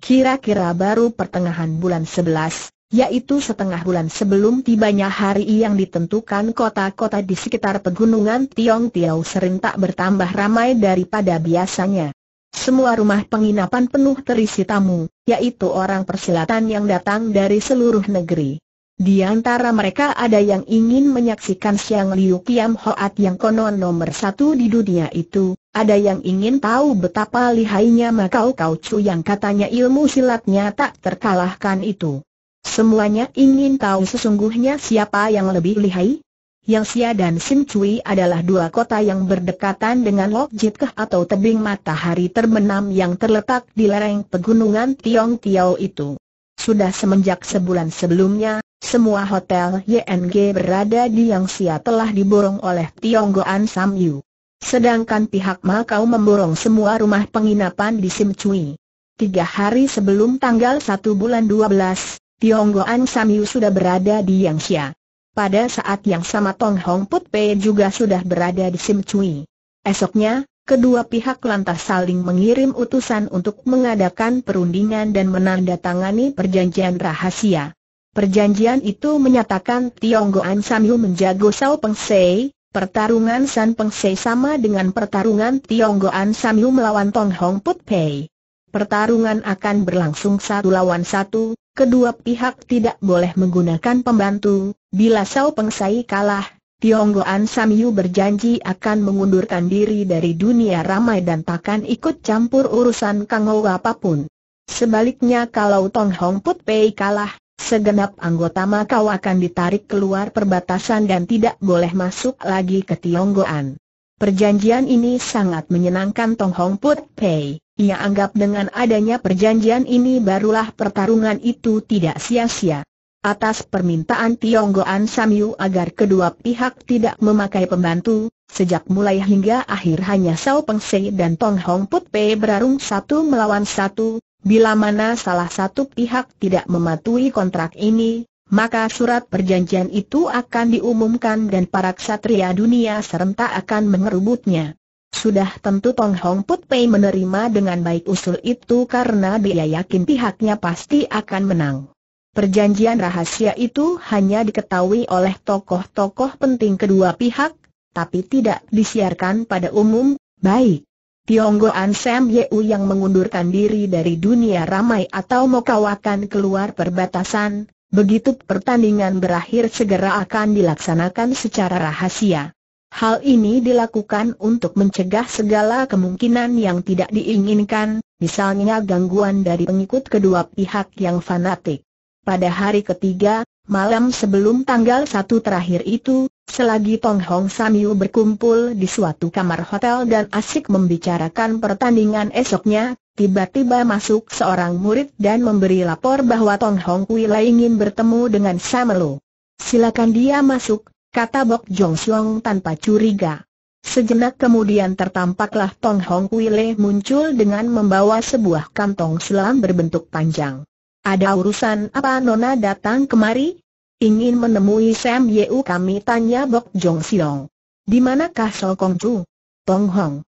Kira-kira baru pertengahan bulan 11, yaitu setengah bulan sebelum tibanya hari yang ditentukan kota-kota di sekitar pegunungan Tiong Tiau tak bertambah ramai daripada biasanya. Semua rumah penginapan penuh terisi tamu, yaitu orang persilatan yang datang dari seluruh negeri. Di antara mereka ada yang ingin menyaksikan Siang Liu Kiam Hoat yang konon nomor satu di dunia itu, ada yang ingin tahu betapa lihainya Makau Kau Chu yang katanya ilmu silatnya tak terkalahkan itu. Semuanya ingin tahu sesungguhnya siapa yang lebih lihai? Yang Xia dan Sim Cui adalah dua kota yang berdekatan dengan Lok Jitkeh atau tebing matahari terbenam yang terletak di lereng pegunungan Tiong Tiao itu. Sudah semenjak sebulan sebelumnya, semua hotel YNG berada di Yangxia telah diborong oleh Tionggoan Samyu. Sedangkan pihak Makau memborong semua rumah penginapan di Simcui. Tiga hari sebelum tanggal 1 bulan 12, Tionggoan Samyu sudah berada di Yangxia. Pada saat yang sama Tong Hong Put Pei juga sudah berada di Simcui. Esoknya, kedua pihak lantas saling mengirim utusan untuk mengadakan perundingan dan menandatangani perjanjian rahasia. Perjanjian itu menyatakan Tionggoan Samyu menjago Sao Pengsei, pertarungan San Pengsei sama dengan pertarungan Tionggoan Samyu melawan Tong Hong Put Pei. Pertarungan akan berlangsung satu lawan satu, kedua pihak tidak boleh menggunakan pembantu, bila Sao Pengsei kalah, Tionggoan Samyu berjanji akan mengundurkan diri dari dunia ramai dan takkan ikut campur urusan Kang Ho apapun. Sebaliknya kalau Tong Hong Put Pei kalah, Segenap anggota Makau akan ditarik keluar perbatasan dan tidak boleh masuk lagi ke Tionggoan. Perjanjian ini sangat menyenangkan Tong Hong Put Pei. Ia anggap dengan adanya perjanjian ini barulah pertarungan itu tidak sia-sia. Atas permintaan Tionggoan Samyu agar kedua pihak tidak memakai pembantu, sejak mulai hingga akhir hanya Sao Peng Sei dan Tong Hong Put Pei berarung satu melawan satu, Bila mana salah satu pihak tidak mematuhi kontrak ini, maka surat perjanjian itu akan diumumkan dan para ksatria dunia serentak akan mengerubutnya. Sudah tentu Tong Hong Put Pei menerima dengan baik usul itu karena dia yakin pihaknya pasti akan menang. Perjanjian rahasia itu hanya diketahui oleh tokoh-tokoh penting kedua pihak, tapi tidak disiarkan pada umum, baik. An Sam Yeu yang mengundurkan diri dari dunia ramai atau mokawakan keluar perbatasan, begitu pertandingan berakhir segera akan dilaksanakan secara rahasia. Hal ini dilakukan untuk mencegah segala kemungkinan yang tidak diinginkan, misalnya gangguan dari pengikut kedua pihak yang fanatik. Pada hari ketiga, Malam sebelum tanggal satu terakhir itu, selagi Tong Hong Samiu berkumpul di suatu kamar hotel dan asik membicarakan pertandingan esoknya, tiba-tiba masuk seorang murid dan memberi lapor bahwa Tong Hong Kuila ingin bertemu dengan Samelo. Silakan dia masuk, kata Bok Jong Siong tanpa curiga. Sejenak kemudian tertampaklah Tong Hong Kuile muncul dengan membawa sebuah kantong selam berbentuk panjang. Ada urusan apa Nona datang kemari? Ingin menemui Sam Yeu kami tanya Bok Jong Siong. Di manakah Kong Chu? Tong Hong.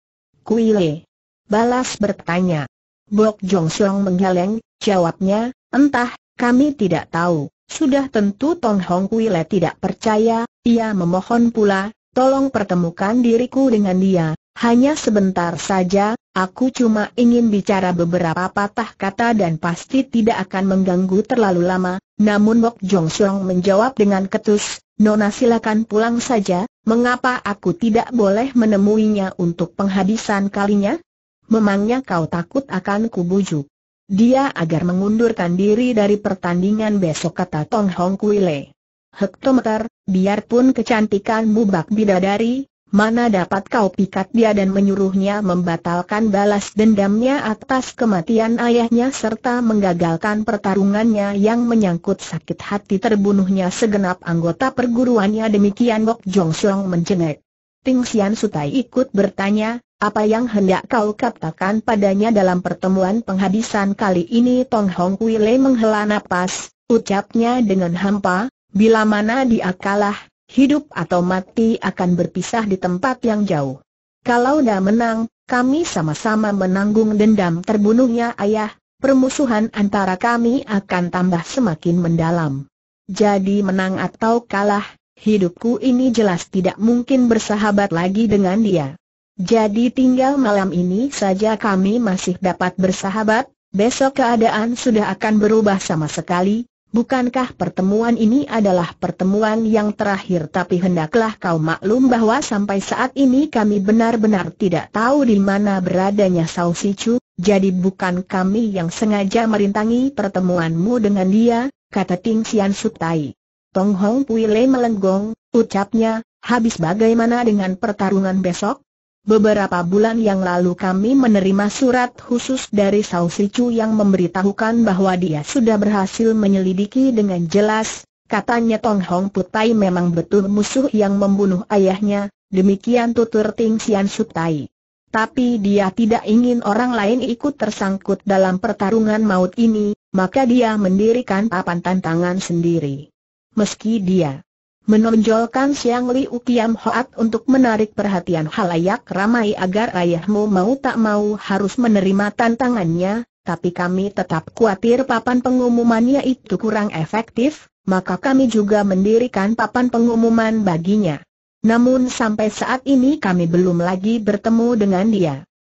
Kui Le? Balas bertanya. Bok Jong Siong menggeleng, jawabnya, entah, kami tidak tahu. Sudah tentu Tong Hong Kui Le tidak percaya, ia memohon pula, tolong pertemukan diriku dengan dia, hanya sebentar saja, aku cuma ingin bicara beberapa patah kata dan pasti tidak akan mengganggu terlalu lama, namun Bok Jong Song menjawab dengan ketus, Nona silakan pulang saja, mengapa aku tidak boleh menemuinya untuk penghabisan kalinya? Memangnya kau takut akan kubujuk? Dia agar mengundurkan diri dari pertandingan besok kata Tong Hong Kui Le. Hektometer, biarpun kecantikanmu bak bidadari, Mana dapat kau pikat dia dan menyuruhnya membatalkan balas dendamnya atas kematian ayahnya serta menggagalkan pertarungannya yang menyangkut sakit hati terbunuhnya segenap anggota perguruannya demikian Gok Jong Song mencengek. Ting Xian Sutai ikut bertanya, apa yang hendak kau katakan padanya dalam pertemuan penghabisan kali ini Tong Hong Kui Le menghela nafas, ucapnya dengan hampa, bila mana dia kalah, hidup atau mati akan berpisah di tempat yang jauh. Kalau dah menang, kami sama-sama menanggung dendam terbunuhnya ayah, permusuhan antara kami akan tambah semakin mendalam. Jadi menang atau kalah, hidupku ini jelas tidak mungkin bersahabat lagi dengan dia. Jadi tinggal malam ini saja kami masih dapat bersahabat, besok keadaan sudah akan berubah sama sekali, Bukankah pertemuan ini adalah pertemuan yang terakhir tapi hendaklah kau maklum bahwa sampai saat ini kami benar-benar tidak tahu di mana beradanya Sao Sichu, jadi bukan kami yang sengaja merintangi pertemuanmu dengan dia, kata Ting Xian Sutai. Tong Hong Pui Le melenggong, ucapnya, habis bagaimana dengan pertarungan besok? Beberapa bulan yang lalu kami menerima surat khusus dari Sao Sichu yang memberitahukan bahwa dia sudah berhasil menyelidiki dengan jelas, katanya Tong Hong Putai memang betul musuh yang membunuh ayahnya, demikian tutur Ting Sian Sutai. Tapi dia tidak ingin orang lain ikut tersangkut dalam pertarungan maut ini, maka dia mendirikan papan tantangan sendiri. Meski dia menonjolkan Siang Liu Kiam Hoat untuk menarik perhatian halayak ramai agar ayahmu mau tak mau harus menerima tantangannya, tapi kami tetap khawatir papan pengumumannya itu kurang efektif, maka kami juga mendirikan papan pengumuman baginya. Namun sampai saat ini kami belum lagi bertemu dengan dia.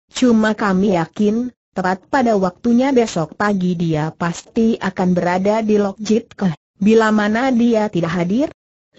Cuma kami yakin, tepat pada waktunya besok pagi dia pasti akan berada di Lokjit Keh. Bila mana dia tidak hadir,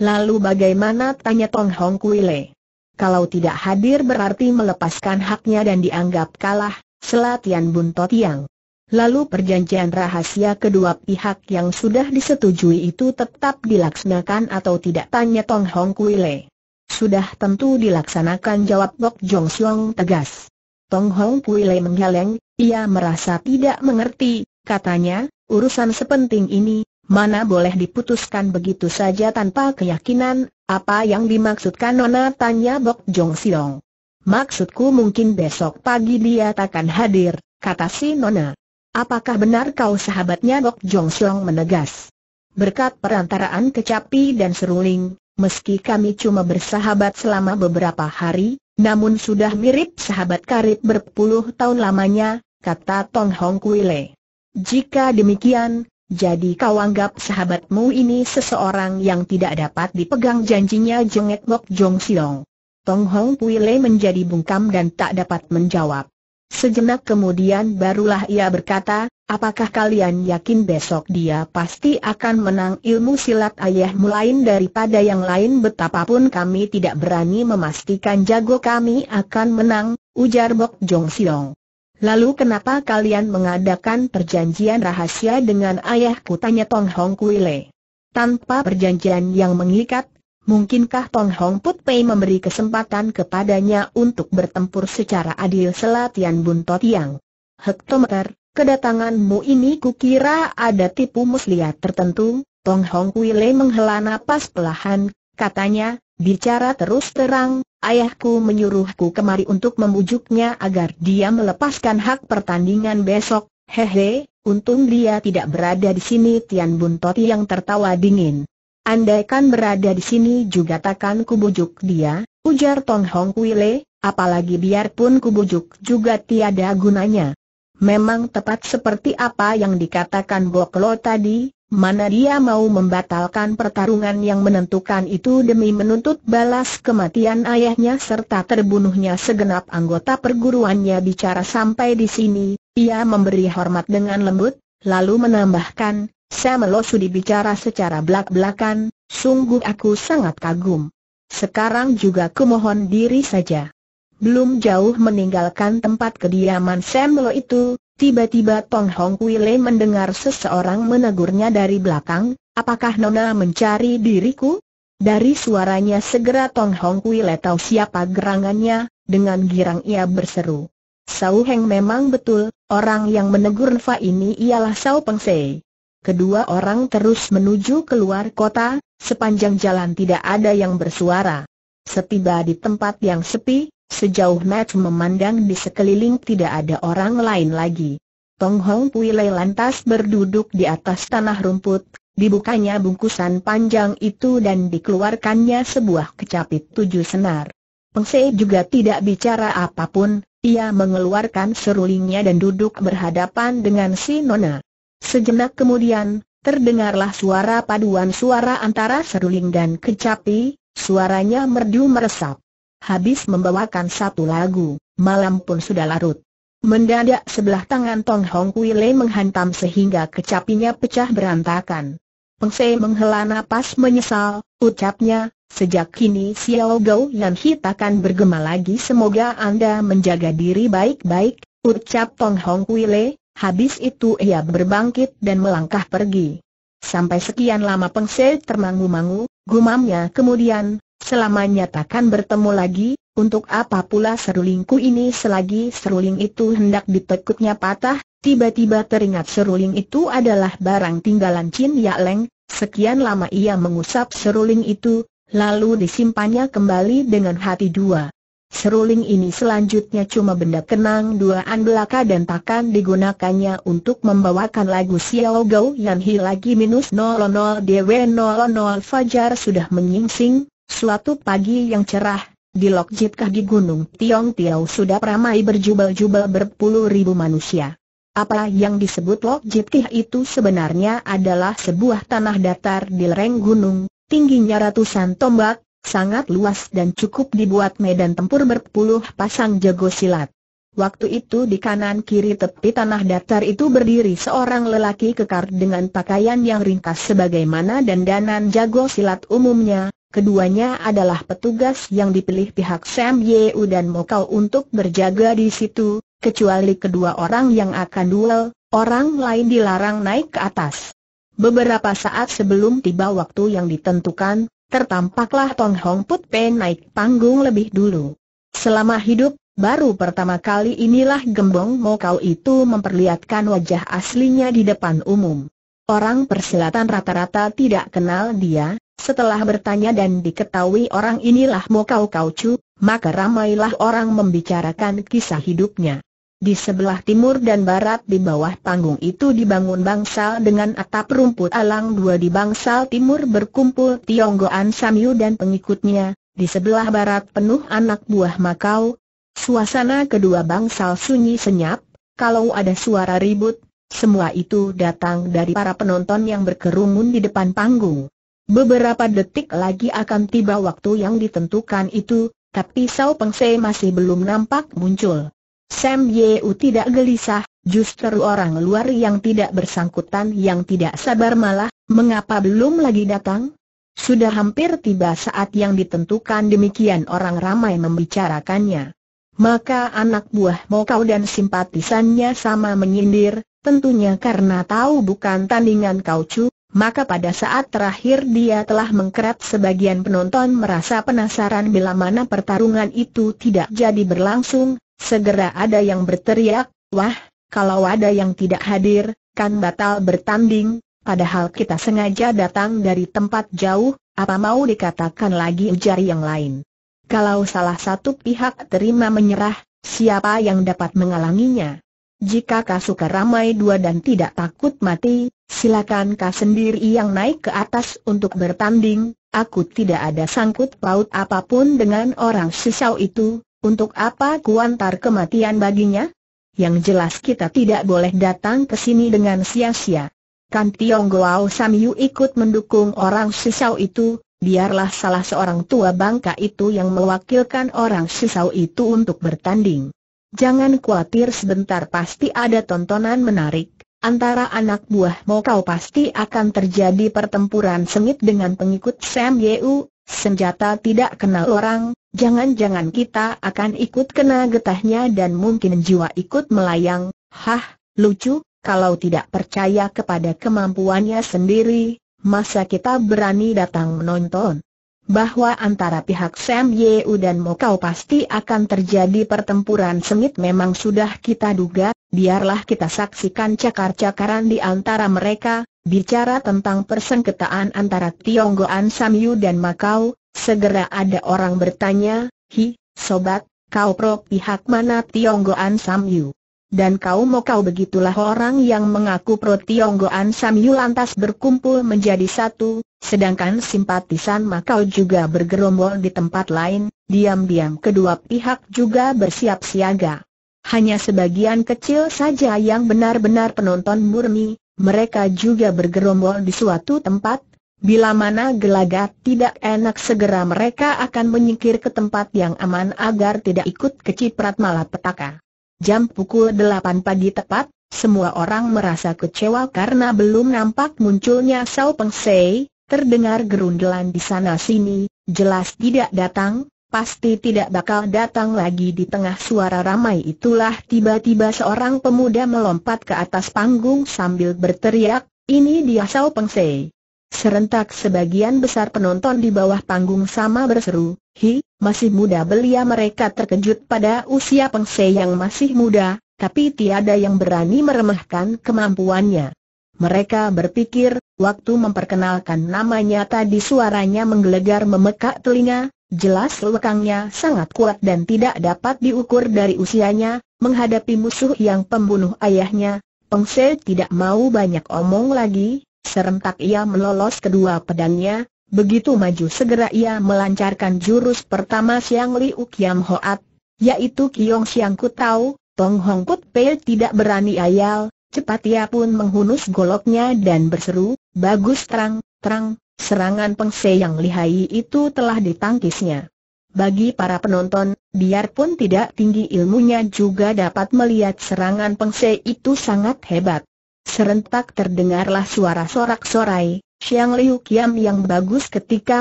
Lalu bagaimana tanya Tong Hong Kuile? Kalau tidak hadir berarti melepaskan haknya dan dianggap kalah, Selatian Buntot Yang. Lalu perjanjian rahasia kedua pihak yang sudah disetujui itu tetap dilaksanakan atau tidak tanya Tong Hong Kuile. Sudah tentu dilaksanakan jawab Bok Jong Siong tegas. Tong Hong Kuile menggeleng, ia merasa tidak mengerti, katanya, urusan sepenting ini, mana boleh diputuskan begitu saja tanpa keyakinan, apa yang dimaksudkan Nona tanya Bok Jong Siong. Maksudku mungkin besok pagi dia takkan hadir, kata si Nona. Apakah benar kau sahabatnya Bok Jong Siong menegas? Berkat perantaraan kecapi dan seruling, meski kami cuma bersahabat selama beberapa hari, namun sudah mirip sahabat karib berpuluh tahun lamanya, kata Tong Hong Kuile. Jika demikian, jadi kau anggap sahabatmu ini seseorang yang tidak dapat dipegang janjinya jengek Bok Jong Silong. Tong Hong Pui Le menjadi bungkam dan tak dapat menjawab. Sejenak kemudian barulah ia berkata, apakah kalian yakin besok dia pasti akan menang ilmu silat ayahmu lain daripada yang lain betapapun kami tidak berani memastikan jago kami akan menang, ujar Bok Jong Silong. Lalu kenapa kalian mengadakan perjanjian rahasia dengan ayahku tanya Tong Hong Kuile? Tanpa perjanjian yang mengikat, mungkinkah Tong Hong Put Pei memberi kesempatan kepadanya untuk bertempur secara adil selatian Buntot yang hektometer? Kedatanganmu ini kukira ada tipu muslihat tertentu, Tong Hong Kuile menghela napas pelahan, katanya, bicara terus terang, Ayahku menyuruhku kemari untuk membujuknya agar dia melepaskan hak pertandingan besok, hehe, untung dia tidak berada di sini Tian Buntoti yang tertawa dingin. Andaikan berada di sini juga takkan kubujuk dia, ujar Tong Hong Kuile, apalagi biarpun kubujuk juga tiada gunanya. Memang tepat seperti apa yang dikatakan Boklo tadi, Mana dia mau membatalkan pertarungan yang menentukan itu demi menuntut balas kematian ayahnya serta terbunuhnya segenap anggota perguruannya bicara sampai di sini, ia memberi hormat dengan lembut, lalu menambahkan, Samelo Sudi bicara secara belak-belakan, sungguh aku sangat kagum. Sekarang juga kumohon diri saja. Belum jauh meninggalkan tempat kediaman Samelo itu, Tiba-tiba Tong Hong Wile mendengar seseorang menegurnya dari belakang, apakah Nona mencari diriku? Dari suaranya segera Tong Hong Wile tahu siapa gerangannya, dengan girang ia berseru. Sau Heng memang betul, orang yang menegur Fa ini ialah Sau Peng Sei. Kedua orang terus menuju keluar kota, sepanjang jalan tidak ada yang bersuara. Setiba di tempat yang sepi, Sejauh Matt memandang di sekeliling tidak ada orang lain lagi. Tong Hong Pui Lei lantas berduduk di atas tanah rumput, dibukanya bungkusan panjang itu dan dikeluarkannya sebuah kecapit tujuh senar. Peng Sei juga tidak bicara apapun, ia mengeluarkan serulingnya dan duduk berhadapan dengan si Nona. Sejenak kemudian, terdengarlah suara paduan suara antara seruling dan kecapi, suaranya merdu meresap habis membawakan satu lagu, malam pun sudah larut. Mendadak sebelah tangan Tong Hong Kui Lei menghantam sehingga kecapinya pecah berantakan. Peng Pengse menghela nafas menyesal, ucapnya, sejak kini Xiao Gou Yan Hit akan bergema lagi semoga Anda menjaga diri baik-baik, ucap Tong Hong Kui Lei, habis itu ia berbangkit dan melangkah pergi. Sampai sekian lama Peng Pengse termangu-mangu, gumamnya kemudian, Selamanya takkan bertemu lagi, untuk apa pula serulingku ini selagi seruling itu hendak ditekuknya patah, tiba-tiba teringat seruling itu adalah barang tinggalan Chin Ya Leng, sekian lama ia mengusap seruling itu, lalu disimpannya kembali dengan hati dua. Seruling ini selanjutnya cuma benda kenang duaan belaka dan takkan digunakannya untuk membawakan lagu Xiao Gou Yan Hi lagi minus 00 DW 00 Fajar sudah menyingsing, Suatu pagi yang cerah, di Lokjitkah di Gunung Tiong Tiau sudah ramai berjubel-jubel berpuluh ribu manusia. Apa yang disebut lokjitkah itu sebenarnya adalah sebuah tanah datar di lereng gunung, tingginya ratusan tombak, sangat luas dan cukup dibuat medan tempur berpuluh pasang jago silat. Waktu itu di kanan-kiri tepi tanah datar itu berdiri seorang lelaki kekar dengan pakaian yang ringkas sebagaimana dandanan jago silat umumnya, Keduanya adalah petugas yang dipilih pihak Sam Yeu dan Mokau untuk berjaga di situ, kecuali kedua orang yang akan duel, orang lain dilarang naik ke atas. Beberapa saat sebelum tiba waktu yang ditentukan, tertampaklah Tong Hong Put Pen naik panggung lebih dulu. Selama hidup, baru pertama kali inilah gembong Mokau itu memperlihatkan wajah aslinya di depan umum. Orang persilatan rata-rata tidak kenal dia, setelah bertanya dan diketahui orang inilah Mo Kau Kau maka ramailah orang membicarakan kisah hidupnya. Di sebelah timur dan barat di bawah panggung itu dibangun bangsal dengan atap rumput alang dua di bangsal timur berkumpul Tionggoan Samyu dan pengikutnya, di sebelah barat penuh anak buah Makau. Suasana kedua bangsal sunyi senyap, kalau ada suara ribut, semua itu datang dari para penonton yang berkerumun di depan panggung. Beberapa detik lagi akan tiba waktu yang ditentukan itu, tapi Sao Pengse masih belum nampak muncul. Sam Yeu tidak gelisah, justru orang luar yang tidak bersangkutan yang tidak sabar malah, mengapa belum lagi datang? Sudah hampir tiba saat yang ditentukan demikian orang ramai membicarakannya. Maka anak buah Mokau dan simpatisannya sama menyindir, Tentunya karena tahu bukan tandingan kau cu, maka pada saat terakhir dia telah mengkerat sebagian penonton merasa penasaran bila mana pertarungan itu tidak jadi berlangsung, segera ada yang berteriak, wah, kalau ada yang tidak hadir, kan batal bertanding, padahal kita sengaja datang dari tempat jauh, apa mau dikatakan lagi ujar yang lain. Kalau salah satu pihak terima menyerah, siapa yang dapat mengalanginya? Jika kau suka ramai dua dan tidak takut mati, silakan kau sendiri yang naik ke atas untuk bertanding, aku tidak ada sangkut paut apapun dengan orang sisau itu, untuk apa kuantar kematian baginya? Yang jelas kita tidak boleh datang ke sini dengan sia-sia. Kan Tiong Goao Yu ikut mendukung orang sisau itu, biarlah salah seorang tua bangka itu yang mewakilkan orang sisau itu untuk bertanding. Jangan khawatir sebentar pasti ada tontonan menarik. Antara anak buah kau pasti akan terjadi pertempuran sengit dengan pengikut Sam Yeu, senjata tidak kenal orang, jangan-jangan kita akan ikut kena getahnya dan mungkin jiwa ikut melayang, hah, lucu, kalau tidak percaya kepada kemampuannya sendiri, masa kita berani datang menonton? bahwa antara pihak Sam Yeu dan Mokau pasti akan terjadi pertempuran sengit memang sudah kita duga, biarlah kita saksikan cakar-cakaran di antara mereka, bicara tentang persengketaan antara Tionggoan Samyu dan Mokau, segera ada orang bertanya, Hi, sobat, kau pro pihak mana Tionggoan Samyu? dan kau mau kau begitulah orang yang mengaku pro Tionggoan Samyu lantas berkumpul menjadi satu, sedangkan simpatisan Makau juga bergerombol di tempat lain, diam-diam kedua pihak juga bersiap siaga. Hanya sebagian kecil saja yang benar-benar penonton murni, mereka juga bergerombol di suatu tempat, Bila mana gelagat tidak enak segera mereka akan menyingkir ke tempat yang aman agar tidak ikut keciprat petaka. Jam pukul 8 pagi tepat, semua orang merasa kecewa karena belum nampak munculnya Sao Peng Sei, terdengar gerundelan di sana-sini, jelas tidak datang, pasti tidak bakal datang lagi di tengah suara ramai itulah tiba-tiba seorang pemuda melompat ke atas panggung sambil berteriak, ini dia Sao Peng Sei. Serentak sebagian besar penonton di bawah panggung sama berseru, Hi, masih muda belia mereka terkejut pada usia Pengse yang masih muda, tapi tiada yang berani meremehkan kemampuannya. Mereka berpikir, waktu memperkenalkan namanya tadi suaranya menggelegar memekak telinga, jelas lekangnya sangat kuat dan tidak dapat diukur dari usianya, menghadapi musuh yang pembunuh ayahnya, Pengse tidak mau banyak omong lagi, serentak ia melolos kedua pedangnya, Begitu maju segera ia melancarkan jurus pertama Siang Liu Kiam Hoat, yaitu Kiong Siang Ku Tau, Tong Hong Put Pei tidak berani ayal, cepat ia pun menghunus goloknya dan berseru, bagus terang, terang, serangan pengse yang lihai itu telah ditangkisnya. Bagi para penonton, biarpun tidak tinggi ilmunya juga dapat melihat serangan pengse itu sangat hebat. Serentak terdengarlah suara sorak-sorai, Xiang Liu Kiam yang bagus ketika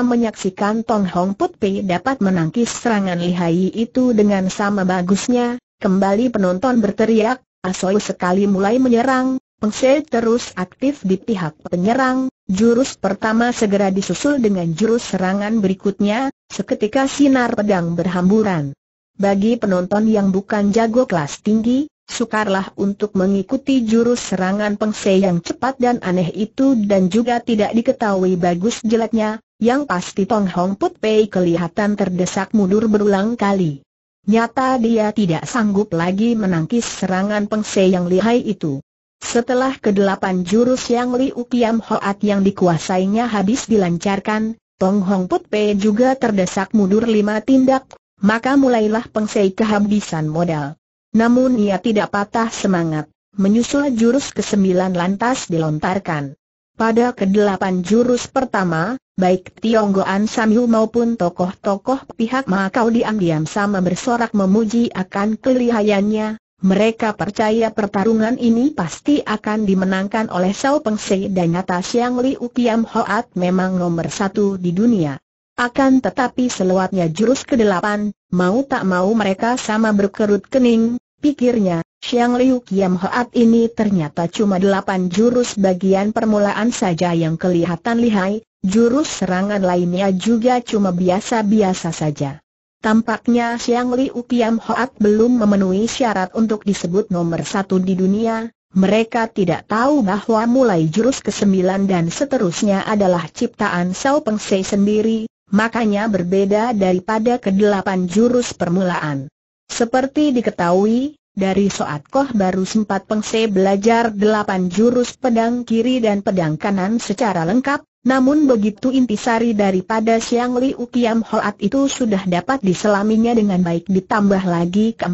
menyaksikan Tong Hong Put Pei dapat menangkis serangan lihai itu dengan sama bagusnya, kembali penonton berteriak, Asoy sekali mulai menyerang, Se terus aktif di pihak penyerang, jurus pertama segera disusul dengan jurus serangan berikutnya, seketika sinar pedang berhamburan. Bagi penonton yang bukan jago kelas tinggi, Sukarlah untuk mengikuti jurus serangan pengse yang cepat dan aneh itu dan juga tidak diketahui bagus jeleknya, yang pasti Tong Hong Put Pei kelihatan terdesak mundur berulang kali. Nyata dia tidak sanggup lagi menangkis serangan pengse yang lihai itu. Setelah kedelapan jurus yang Liu Kiam Hoat yang dikuasainya habis dilancarkan, Tong Hong Put Pei juga terdesak mundur lima tindak, maka mulailah pengse kehabisan modal. Namun ia tidak patah semangat, menyusul jurus kesembilan lantas dilontarkan. Pada kedelapan jurus pertama, baik Tionggoan Samyu maupun tokoh-tokoh pihak Makau diam-diam sama bersorak memuji akan kelihayannya, mereka percaya pertarungan ini pasti akan dimenangkan oleh Sao Peng Se dan nyata Siang Liu Kiam Hoat memang nomor satu di dunia. Akan tetapi seluatnya jurus kedelapan, mau tak mau mereka sama berkerut kening, Pikirnya, Xiang Liu Kiam Hoat ini ternyata cuma delapan jurus bagian permulaan saja yang kelihatan lihai, jurus serangan lainnya juga cuma biasa-biasa saja. Tampaknya Xiang Liu Kiam Hoat belum memenuhi syarat untuk disebut nomor satu di dunia, mereka tidak tahu bahwa mulai jurus ke-9 dan seterusnya adalah ciptaan Sao Peng Sei sendiri, makanya berbeda daripada ke-8 jurus permulaan. Seperti diketahui, dari Soat Koh baru sempat Pengse belajar delapan jurus pedang kiri dan pedang kanan secara lengkap, namun begitu intisari daripada Siang Liu Kiam Hoat itu sudah dapat diselaminya dengan baik ditambah lagi ke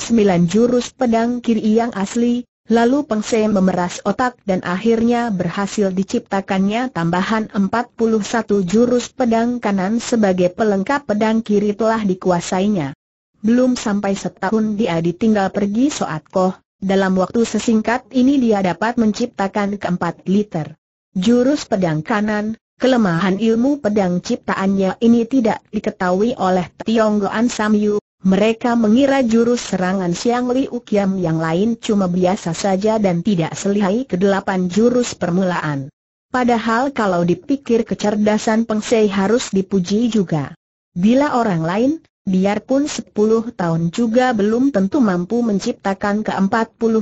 sembilan jurus pedang kiri yang asli, lalu Pengse memeras otak dan akhirnya berhasil diciptakannya tambahan 41 jurus pedang kanan sebagai pelengkap pedang kiri telah dikuasainya. Belum sampai setahun dia ditinggal pergi Soat Koh, dalam waktu sesingkat ini dia dapat menciptakan keempat liter. Jurus pedang kanan, kelemahan ilmu pedang ciptaannya ini tidak diketahui oleh Tionggoan Samyu. Mereka mengira jurus serangan Siang Liu Kiam yang lain cuma biasa saja dan tidak selihai kedelapan jurus permulaan. Padahal kalau dipikir kecerdasan Pengsei harus dipuji juga. Bila orang lain, biarpun 10 tahun juga belum tentu mampu menciptakan ke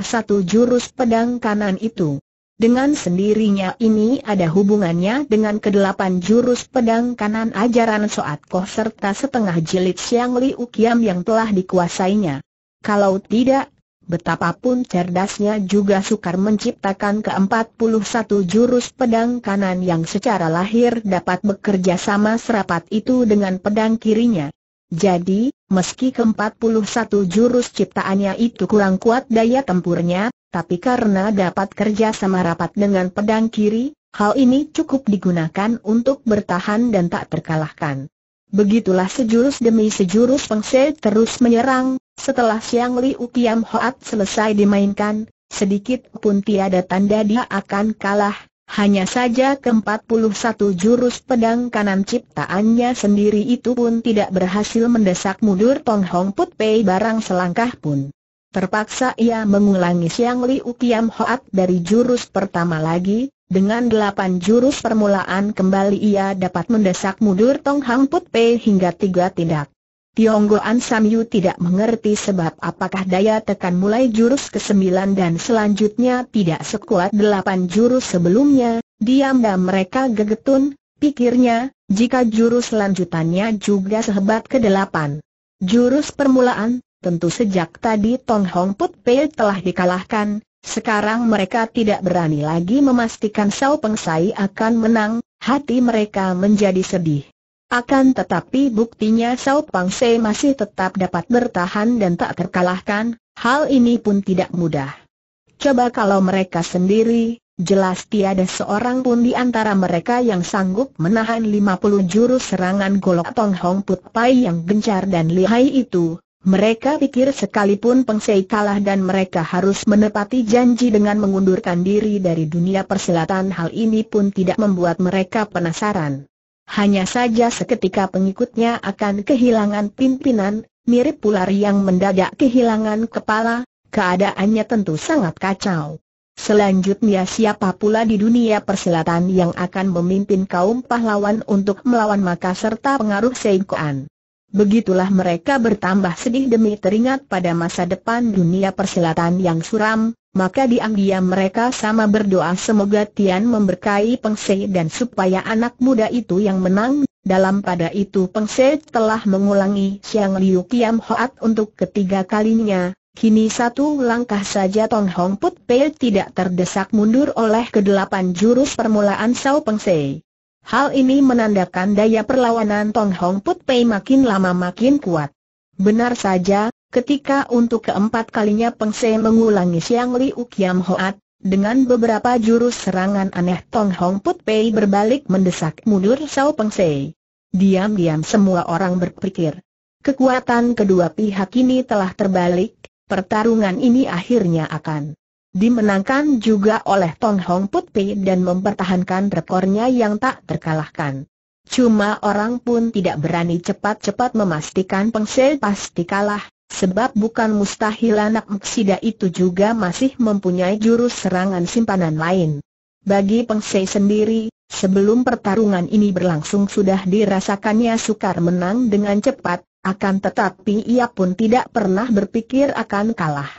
satu jurus pedang kanan itu. Dengan sendirinya ini ada hubungannya dengan kedelapan jurus pedang kanan ajaran Soat Koh serta setengah jilid Siang Liu Kiam yang telah dikuasainya. Kalau tidak, betapapun cerdasnya juga sukar menciptakan ke satu jurus pedang kanan yang secara lahir dapat bekerja sama serapat itu dengan pedang kirinya. Jadi, meski ke-41 jurus ciptaannya itu kurang kuat daya tempurnya, tapi karena dapat kerja sama rapat dengan pedang kiri, hal ini cukup digunakan untuk bertahan dan tak terkalahkan. Begitulah sejurus demi sejurus Feng Shui terus menyerang, setelah Siang Li Ukiam Hoat selesai dimainkan, sedikit pun tiada tanda dia akan kalah, hanya saja keempat puluh satu jurus pedang kanan ciptaannya sendiri itu pun tidak berhasil mendesak mundur Tong Hong Put Pei barang selangkah pun. Terpaksa ia mengulangi Siang Liu Kiam Hoat dari jurus pertama lagi, dengan delapan jurus permulaan kembali ia dapat mendesak mundur Tong Hong Put Pei hingga tiga tindak. Tionggoan Samyu tidak mengerti sebab apakah daya tekan mulai jurus ke-9 dan selanjutnya tidak sekuat delapan jurus sebelumnya, diam dan mereka gegetun, pikirnya, jika jurus lanjutannya juga sehebat ke-8. Jurus permulaan, tentu sejak tadi Tong Hong Put Pei telah dikalahkan, sekarang mereka tidak berani lagi memastikan Sao Peng Sai akan menang, hati mereka menjadi sedih. Akan tetapi buktinya Sao Pang Se masih tetap dapat bertahan dan tak terkalahkan, hal ini pun tidak mudah. Coba kalau mereka sendiri, jelas tiada seorang pun di antara mereka yang sanggup menahan 50 jurus serangan golok Tong Hong Put Pai yang gencar dan lihai itu. Mereka pikir sekalipun Peng Se kalah dan mereka harus menepati janji dengan mengundurkan diri dari dunia perselatan, hal ini pun tidak membuat mereka penasaran hanya saja seketika pengikutnya akan kehilangan pimpinan, mirip ular yang mendadak kehilangan kepala, keadaannya tentu sangat kacau. Selanjutnya siapa pula di dunia persilatan yang akan memimpin kaum pahlawan untuk melawan maka serta pengaruh Seikoan? Begitulah mereka bertambah sedih demi teringat pada masa depan dunia persilatan yang suram, maka diam-diam mereka sama berdoa semoga Tian memberkahi Se dan supaya anak muda itu yang menang. Dalam pada itu Peng Se telah mengulangi Siang Liu Kiam Hoat untuk ketiga kalinya. Kini satu langkah saja Tong Hong Put Pei tidak terdesak mundur oleh kedelapan jurus permulaan Sao Se. Hal ini menandakan daya perlawanan Tong Hong Put Pei makin lama makin kuat. Benar saja, Ketika untuk keempat kalinya Peng Se mengulangi Siang Li Kiam Hoat, dengan beberapa jurus serangan aneh Tong Hong Put Pei berbalik mendesak mundur Sao Peng Se. Diam-diam semua orang berpikir. Kekuatan kedua pihak ini telah terbalik, pertarungan ini akhirnya akan dimenangkan juga oleh Tong Hong Put Pei dan mempertahankan rekornya yang tak terkalahkan. Cuma orang pun tidak berani cepat-cepat memastikan Peng Se pasti kalah, sebab bukan mustahil anak Muksida itu juga masih mempunyai jurus serangan simpanan lain. Bagi Pengsei sendiri, sebelum pertarungan ini berlangsung sudah dirasakannya sukar menang dengan cepat, akan tetapi ia pun tidak pernah berpikir akan kalah.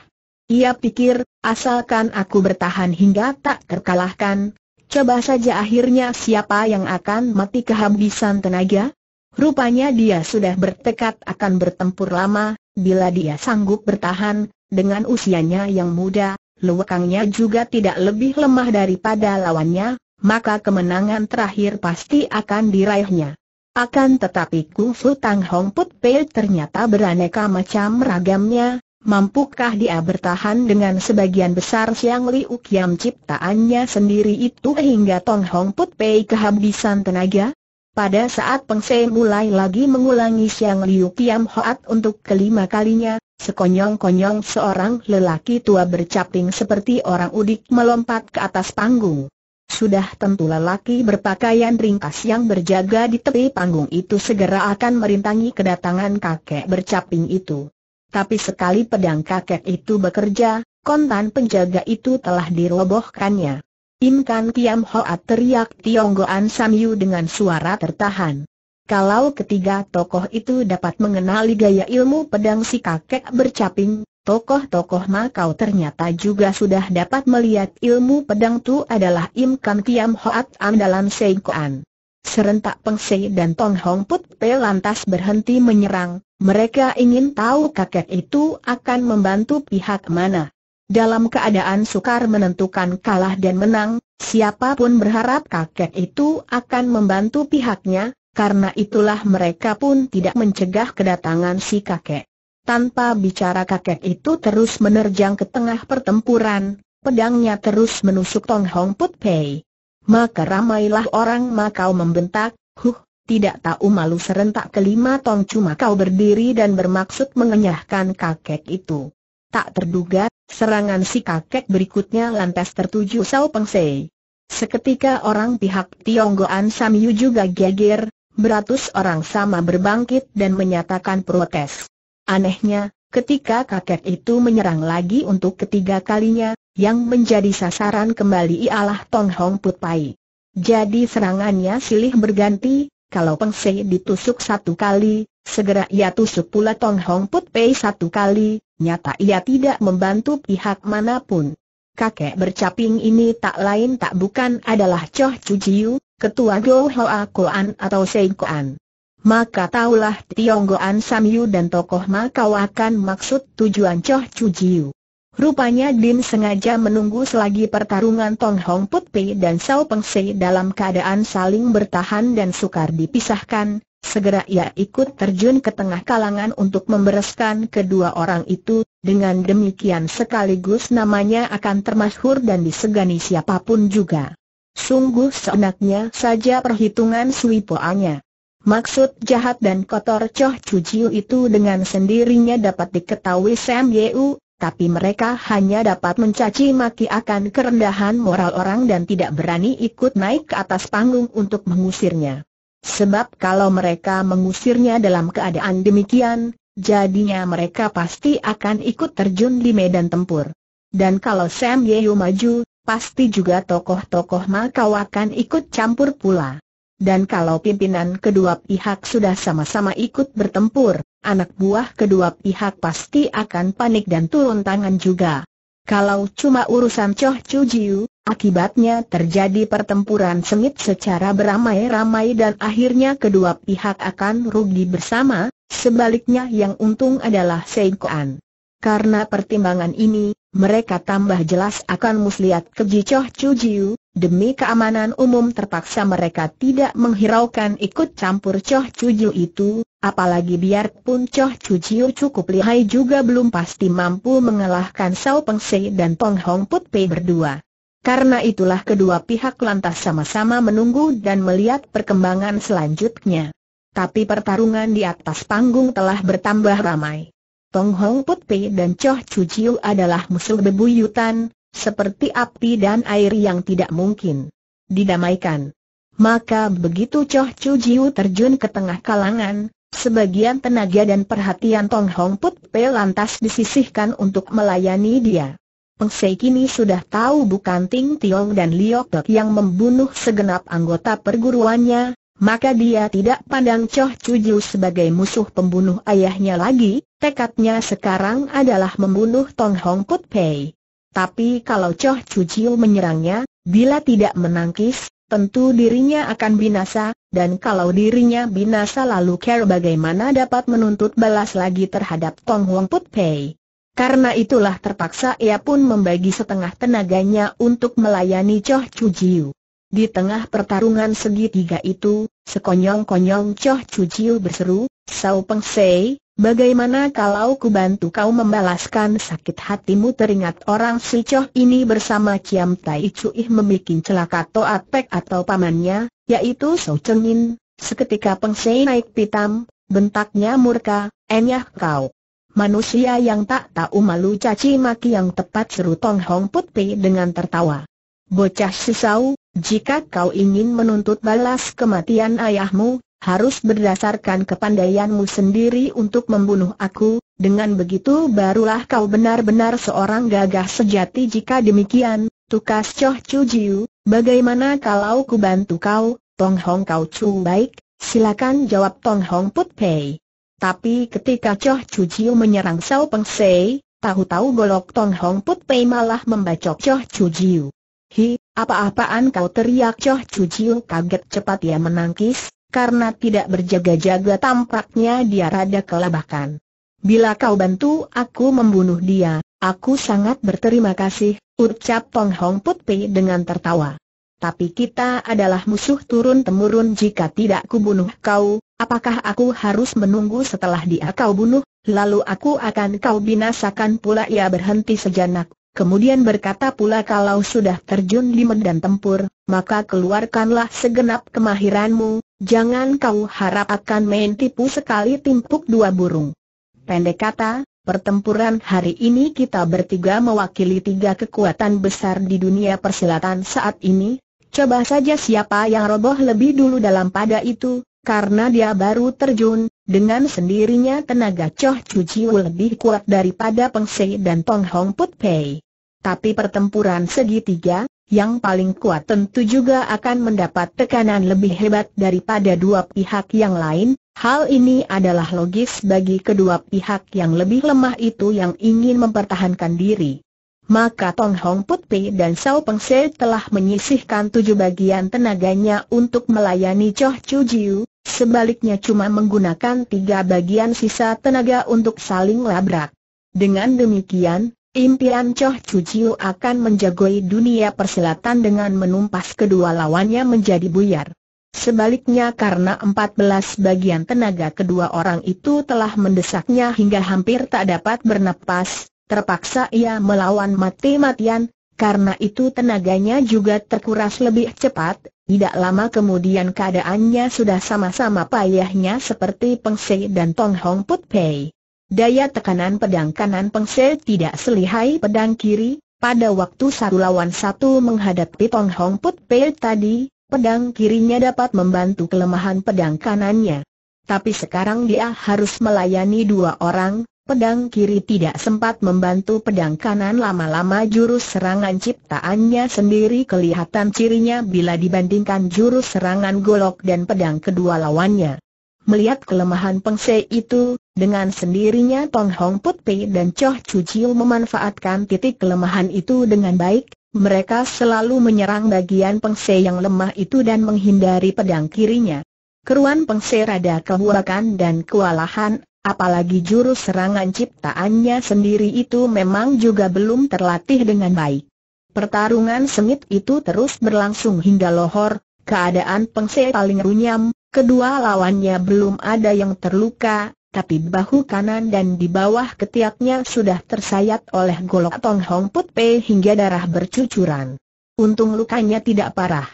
Ia pikir, asalkan aku bertahan hingga tak terkalahkan, coba saja akhirnya siapa yang akan mati kehabisan tenaga? Rupanya dia sudah bertekad akan bertempur lama, Bila dia sanggup bertahan, dengan usianya yang muda, lewakangnya juga tidak lebih lemah daripada lawannya, maka kemenangan terakhir pasti akan diraihnya. Akan tetapi Kung Fu Tang Hong Put Pei ternyata beraneka macam ragamnya, mampukah dia bertahan dengan sebagian besar Siang Liu Kiam ciptaannya sendiri itu hingga Tang Hong Put Pei kehabisan tenaga? Pada saat Peng Sei mulai lagi mengulangi Siang Liu Piam Hoat untuk kelima kalinya, sekonyong-konyong seorang lelaki tua bercaping seperti orang udik melompat ke atas panggung. Sudah tentu lelaki berpakaian ringkas yang berjaga di tepi panggung itu segera akan merintangi kedatangan kakek bercaping itu. Tapi sekali pedang kakek itu bekerja, kontan penjaga itu telah dirobohkannya. Imkan Tiam Hoat teriak Tionggoan Samyu dengan suara tertahan. Kalau ketiga tokoh itu dapat mengenali gaya ilmu pedang si kakek bercaping, tokoh-tokoh Makau ternyata juga sudah dapat melihat ilmu pedang itu adalah Imkan Tiam Hoat andalan Seikoan. Serentak Peng Sei dan Tong Hong Put Pe lantas berhenti menyerang, mereka ingin tahu kakek itu akan membantu pihak mana. Dalam keadaan sukar menentukan kalah dan menang, siapapun berharap kakek itu akan membantu pihaknya, karena itulah mereka pun tidak mencegah kedatangan si kakek. Tanpa bicara kakek itu terus menerjang ke tengah pertempuran, pedangnya terus menusuk Tong Hong Put Pei. Maka ramailah orang Makau membentak, huh, tidak tahu malu serentak kelima Tong Cuma kau berdiri dan bermaksud mengenyahkan kakek itu. Tak terduga, serangan si kakek berikutnya lantas tertuju Sao Peng Sei. Seketika orang pihak Tionggoan Yu juga geger, beratus orang sama berbangkit dan menyatakan protes. Anehnya, ketika kakek itu menyerang lagi untuk ketiga kalinya, yang menjadi sasaran kembali ialah Tong Hong Put Pai. Jadi serangannya silih berganti, kalau Peng Sei ditusuk satu kali, segera ia tusuk pula Tong Hong Put Pai satu kali, nyata ia tidak membantu pihak manapun. Kakek bercaping ini tak lain tak bukan adalah Choh Chujiu, ketua Go Hoa Koan atau Sei Koan. Maka taulah Tionggoan Samyu dan tokoh Makau akan maksud tujuan Choh Chujiu. Rupanya Dim sengaja menunggu selagi pertarungan Tong Hong Put Pei dan Sao Peng Sei dalam keadaan saling bertahan dan sukar dipisahkan, Segera ia ikut terjun ke tengah kalangan untuk membereskan kedua orang itu, dengan demikian sekaligus namanya akan termasyhur dan disegani siapapun juga. Sungguh seenaknya saja perhitungan Suipoanya. Maksud jahat dan kotor Choh Jiu itu dengan sendirinya dapat diketahui Sam Yeu, tapi mereka hanya dapat mencaci maki akan kerendahan moral orang dan tidak berani ikut naik ke atas panggung untuk mengusirnya. Sebab kalau mereka mengusirnya dalam keadaan demikian, jadinya mereka pasti akan ikut terjun di medan tempur. Dan kalau Sam Yeo maju, pasti juga tokoh-tokoh Makau akan ikut campur pula. Dan kalau pimpinan kedua pihak sudah sama-sama ikut bertempur, anak buah kedua pihak pasti akan panik dan turun tangan juga. Kalau cuma urusan Choh Chu Jiu, akibatnya terjadi pertempuran sengit secara beramai-ramai dan akhirnya kedua pihak akan rugi bersama, sebaliknya yang untung adalah Seikoan. Karena pertimbangan ini, mereka tambah jelas akan muslihat keji Choh Chu Jiu, Demi keamanan umum terpaksa mereka tidak menghiraukan ikut campur Choh Chujiu itu, apalagi biarpun Choh Chujiu cukup lihai juga belum pasti mampu mengalahkan Sao Peng Se dan Tong Hong Put Pei berdua. Karena itulah kedua pihak lantas sama-sama menunggu dan melihat perkembangan selanjutnya. Tapi pertarungan di atas panggung telah bertambah ramai. Tong Hong Put Pei dan Choh Chujiu adalah musuh bebuyutan, seperti api dan air yang tidak mungkin didamaikan. Maka begitu Choh Chu Jiu terjun ke tengah kalangan, sebagian tenaga dan perhatian Tong Hong Put Pe lantas disisihkan untuk melayani dia. Peng Sei kini sudah tahu bukan Ting Tiong dan Liok Tok yang membunuh segenap anggota perguruannya, maka dia tidak pandang Choh Chu Jiu sebagai musuh pembunuh ayahnya lagi, tekadnya sekarang adalah membunuh Tong Hong Put Pei. Tapi kalau Choh Cucil menyerangnya, bila tidak menangkis, tentu dirinya akan binasa, dan kalau dirinya binasa lalu Care bagaimana dapat menuntut balas lagi terhadap Tong Huang Put Pei. Karena itulah terpaksa ia pun membagi setengah tenaganya untuk melayani Choh Cuciu. Di tengah pertarungan segitiga itu, sekonyong-konyong Choh Cucil berseru, Sao Peng Sei, Bagaimana kalau ku bantu kau membalaskan sakit hatimu teringat orang si Choh ini bersama Kiam Tai Cui membuat celaka Toat Pek atau pamannya, yaitu So Yin. seketika Peng Sei naik pitam, bentaknya murka, enyah kau. Manusia yang tak tahu malu caci maki yang tepat seru Tong Hong Put Pei dengan tertawa. Bocah sisau, jika kau ingin menuntut balas kematian ayahmu, harus berdasarkan kepandaianmu sendiri untuk membunuh aku, dengan begitu barulah kau benar-benar seorang gagah sejati jika demikian, tukas Choh Chu Jiu, bagaimana kalau ku bantu kau, Tong Hong Kau Chu baik, silakan jawab Tong Hong Put Pei. Tapi ketika Choh Chu Jiu menyerang Sao Peng Sei, tahu-tahu golok Tong Hong Put Pei malah membacok Choh Chu Jiu. Hi, apa-apaan kau teriak Choh Chu Jiu kaget cepat ia menangkis, karena tidak berjaga-jaga tampaknya dia rada kelabakan. Bila kau bantu aku membunuh dia, aku sangat berterima kasih, ucap Tong Hong Put Pei dengan tertawa. Tapi kita adalah musuh turun-temurun jika tidak kubunuh kau, apakah aku harus menunggu setelah dia kau bunuh, lalu aku akan kau binasakan pula ia berhenti sejenak, kemudian berkata pula kalau sudah terjun di medan tempur, maka keluarkanlah segenap kemahiranmu, Jangan kau harap akan main tipu sekali timpuk dua burung. Pendek kata, pertempuran hari ini kita bertiga mewakili tiga kekuatan besar di dunia persilatan saat ini. Coba saja siapa yang roboh lebih dulu dalam pada itu, karena dia baru terjun, dengan sendirinya tenaga Choh Cuciu lebih kuat daripada Peng Sei dan Tong Hong Put Pei. Tapi pertempuran segitiga, yang paling kuat tentu juga akan mendapat tekanan lebih hebat daripada dua pihak yang lain, hal ini adalah logis bagi kedua pihak yang lebih lemah itu yang ingin mempertahankan diri. Maka Tong Hong Put Pi dan Sao Peng Se telah menyisihkan tujuh bagian tenaganya untuk melayani Choh Chu Jiu, sebaliknya cuma menggunakan tiga bagian sisa tenaga untuk saling labrak. Dengan demikian, Impian Choh Cuciu akan menjagoi dunia persilatan dengan menumpas kedua lawannya menjadi buyar. Sebaliknya karena 14 bagian tenaga kedua orang itu telah mendesaknya hingga hampir tak dapat bernapas, terpaksa ia melawan mati-matian, karena itu tenaganya juga terkuras lebih cepat, tidak lama kemudian keadaannya sudah sama-sama payahnya seperti Peng Sei dan Tong Hong Put Pei. Daya tekanan pedang kanan Pengsel tidak selihai pedang kiri, pada waktu satu lawan satu menghadapi Tong Hong Put Pei tadi, pedang kirinya dapat membantu kelemahan pedang kanannya. Tapi sekarang dia harus melayani dua orang, pedang kiri tidak sempat membantu pedang kanan lama-lama jurus serangan ciptaannya sendiri kelihatan cirinya bila dibandingkan jurus serangan golok dan pedang kedua lawannya. Melihat kelemahan Pengse itu, dengan sendirinya Tong Hong Put Pei dan Choh Chu Chiu memanfaatkan titik kelemahan itu dengan baik, mereka selalu menyerang bagian Pengse yang lemah itu dan menghindari pedang kirinya. Keruan Pengse rada kehuakan dan kewalahan, apalagi jurus serangan ciptaannya sendiri itu memang juga belum terlatih dengan baik. Pertarungan sengit itu terus berlangsung hingga lohor, keadaan Pengse paling runyam, Kedua lawannya belum ada yang terluka, tapi bahu kanan dan di bawah ketiaknya sudah tersayat oleh golok Tong Hong Put Pei hingga darah bercucuran. Untung lukanya tidak parah.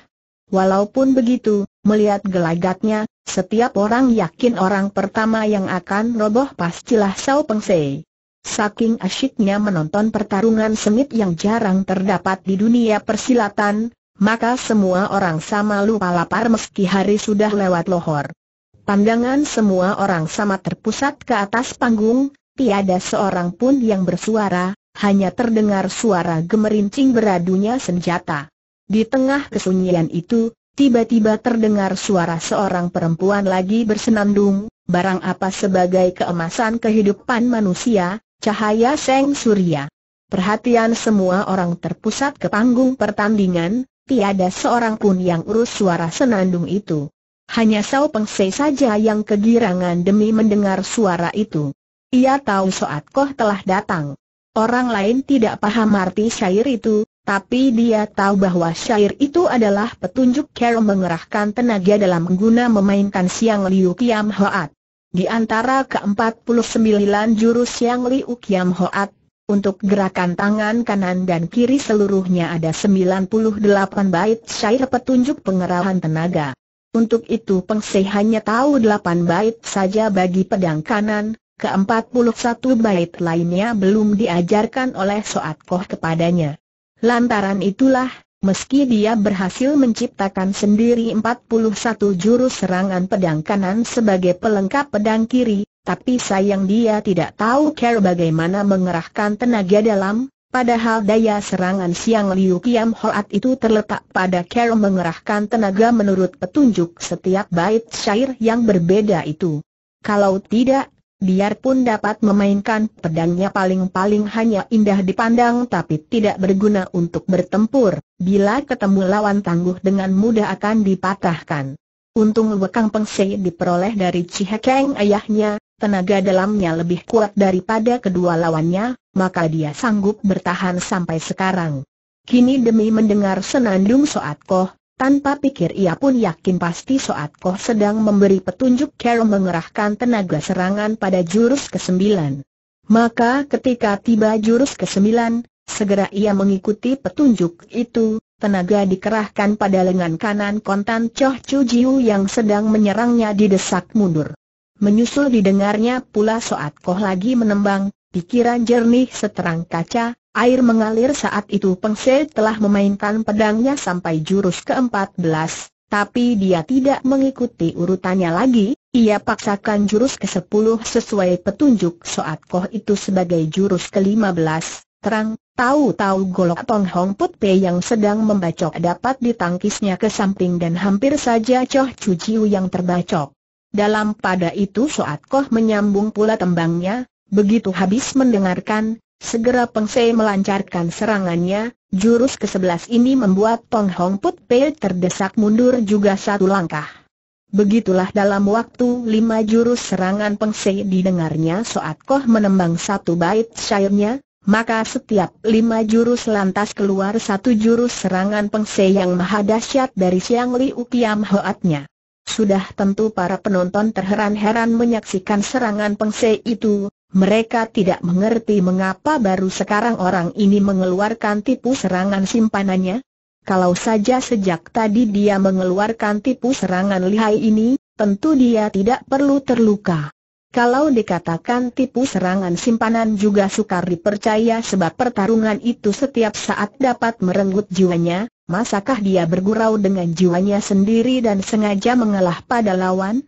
Walaupun begitu, melihat gelagatnya, setiap orang yakin orang pertama yang akan roboh pastilah Sao Peng Sei. Saking asyiknya menonton pertarungan sengit yang jarang terdapat di dunia persilatan, maka semua orang sama lupa lapar meski hari sudah lewat lohor. Pandangan semua orang sama terpusat ke atas panggung, tiada seorang pun yang bersuara, hanya terdengar suara gemerincing beradunya senjata. Di tengah kesunyian itu, tiba-tiba terdengar suara seorang perempuan lagi bersenandung, barang apa sebagai keemasan kehidupan manusia, cahaya seng surya. Perhatian semua orang terpusat ke panggung pertandingan, tiada seorang pun yang urus suara senandung itu. Hanya Sao Peng Se saja yang kegirangan demi mendengar suara itu. Ia tahu Soat Koh telah datang. Orang lain tidak paham arti syair itu, tapi dia tahu bahwa syair itu adalah petunjuk Carol mengerahkan tenaga dalam guna memainkan siang Liu Kiam Hoat. Di antara ke-49 jurus siang Liu Kiam Hoat, untuk gerakan tangan kanan dan kiri seluruhnya ada 98 bait syair petunjuk pengerahan tenaga. Untuk itu Peng se hanya tahu 8 bait saja bagi pedang kanan, ke-41 bait lainnya belum diajarkan oleh Soat Koh kepadanya. Lantaran itulah, meski dia berhasil menciptakan sendiri 41 jurus serangan pedang kanan sebagai pelengkap pedang kiri, tapi sayang dia tidak tahu cara bagaimana mengerahkan tenaga dalam, padahal daya serangan siang Liu Kiam Hoat itu terletak pada cara mengerahkan tenaga menurut petunjuk setiap bait syair yang berbeda itu. Kalau tidak, biarpun dapat memainkan pedangnya paling-paling hanya indah dipandang tapi tidak berguna untuk bertempur, bila ketemu lawan tangguh dengan mudah akan dipatahkan. Untung Wekang pengsei diperoleh dari Cihekeng ayahnya, tenaga dalamnya lebih kuat daripada kedua lawannya, maka dia sanggup bertahan sampai sekarang. Kini demi mendengar senandung Soat Koh, tanpa pikir ia pun yakin pasti Soat Koh sedang memberi petunjuk Carol mengerahkan tenaga serangan pada jurus ke-9. Maka ketika tiba jurus ke-9, segera ia mengikuti petunjuk itu, tenaga dikerahkan pada lengan kanan kontan Choh Chu Jiu yang sedang menyerangnya didesak mundur. Menyusul didengarnya pula Soat Koh lagi menembang, pikiran jernih seterang kaca, air mengalir saat itu Peng telah memainkan pedangnya sampai jurus ke-14, tapi dia tidak mengikuti urutannya lagi, ia paksakan jurus ke-10 sesuai petunjuk Soat Koh itu sebagai jurus ke-15. Terang, tahu-tahu golok Tong Hong Put Pei yang sedang membacok dapat ditangkisnya ke samping dan hampir saja coh cuciu yang terbacok. Dalam pada itu Soat Koh menyambung pula tembangnya, begitu habis mendengarkan, segera Peng Sei melancarkan serangannya, jurus ke-11 ini membuat Tong Hong Put Pei terdesak mundur juga satu langkah. Begitulah dalam waktu lima jurus serangan Peng Sei didengarnya Soat Koh menembang satu bait syairnya, maka setiap lima jurus lantas keluar satu jurus serangan Peng Sei yang maha dahsyat dari Siang Liu Kiam Hoatnya. Sudah tentu para penonton terheran-heran menyaksikan serangan pengsei itu, mereka tidak mengerti mengapa baru sekarang orang ini mengeluarkan tipu serangan simpanannya. Kalau saja sejak tadi dia mengeluarkan tipu serangan lihai ini, tentu dia tidak perlu terluka. Kalau dikatakan tipu serangan simpanan juga sukar dipercaya sebab pertarungan itu setiap saat dapat merenggut jiwanya, Masakah dia bergurau dengan jiwanya sendiri dan sengaja mengalah pada lawan?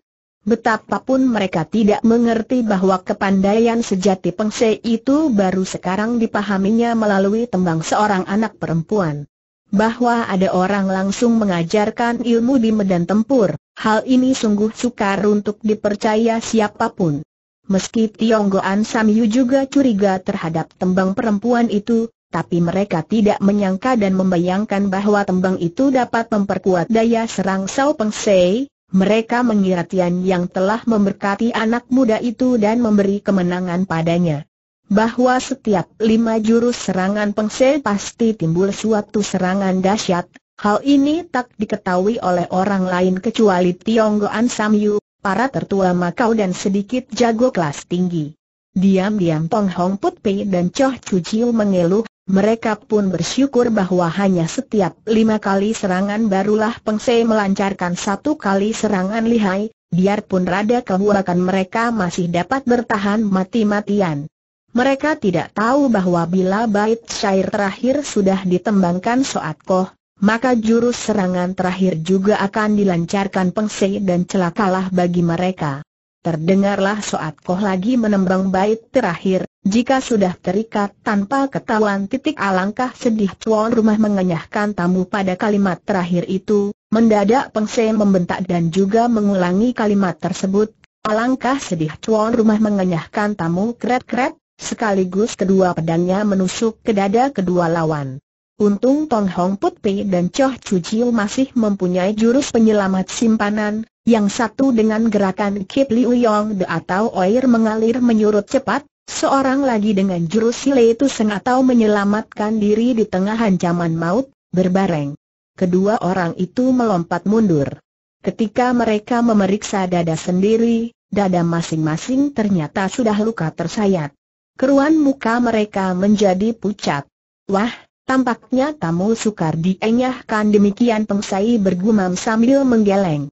Betapapun mereka tidak mengerti bahwa kepandaian sejati Pengse itu baru sekarang dipahaminya melalui tembang seorang anak perempuan. Bahwa ada orang langsung mengajarkan ilmu di medan tempur, hal ini sungguh sukar untuk dipercaya siapapun. Meski Tionggoan Samyu juga curiga terhadap tembang perempuan itu, tapi mereka tidak menyangka dan membayangkan bahwa tembang itu dapat memperkuat daya serang Sao Peng Sei. Mereka mengira Tian yang telah memberkati anak muda itu dan memberi kemenangan padanya. Bahwa setiap lima jurus serangan Peng Sei pasti timbul suatu serangan dahsyat. Hal ini tak diketahui oleh orang lain kecuali Tiong Tionggoan Yu, para tertua Makau dan sedikit jago kelas tinggi. Diam-diam Tong Hong Put Pei dan Choh Chu Chiu mengeluh, mereka pun bersyukur bahwa hanya setiap lima kali serangan barulah Pengse melancarkan satu kali serangan lihai, biarpun rada kehurakan mereka masih dapat bertahan mati-matian. Mereka tidak tahu bahwa bila bait syair terakhir sudah ditembangkan Soat Koh, maka jurus serangan terakhir juga akan dilancarkan Pengse dan celakalah bagi mereka. Terdengarlah Soat Koh lagi menembang bait terakhir, jika sudah terikat tanpa ketahuan titik alangkah sedih tuan rumah mengenyahkan tamu pada kalimat terakhir itu, mendadak Pengse membentak dan juga mengulangi kalimat tersebut, alangkah sedih tuan rumah mengenyahkan tamu kret-kret, sekaligus kedua pedangnya menusuk ke dada kedua lawan. Untung Tong Hong Put Pei dan Choh Chu Jiu masih mempunyai jurus penyelamat simpanan, yang satu dengan gerakan Kip Liu Yong De atau air mengalir menyurut cepat, seorang lagi dengan jurus Sile itu seng menyelamatkan diri di tengah ancaman maut, berbareng. Kedua orang itu melompat mundur. Ketika mereka memeriksa dada sendiri, dada masing-masing ternyata sudah luka tersayat. Keruan muka mereka menjadi pucat. Wah, tampaknya tamu sukar dienyahkan demikian pengsai bergumam sambil menggeleng.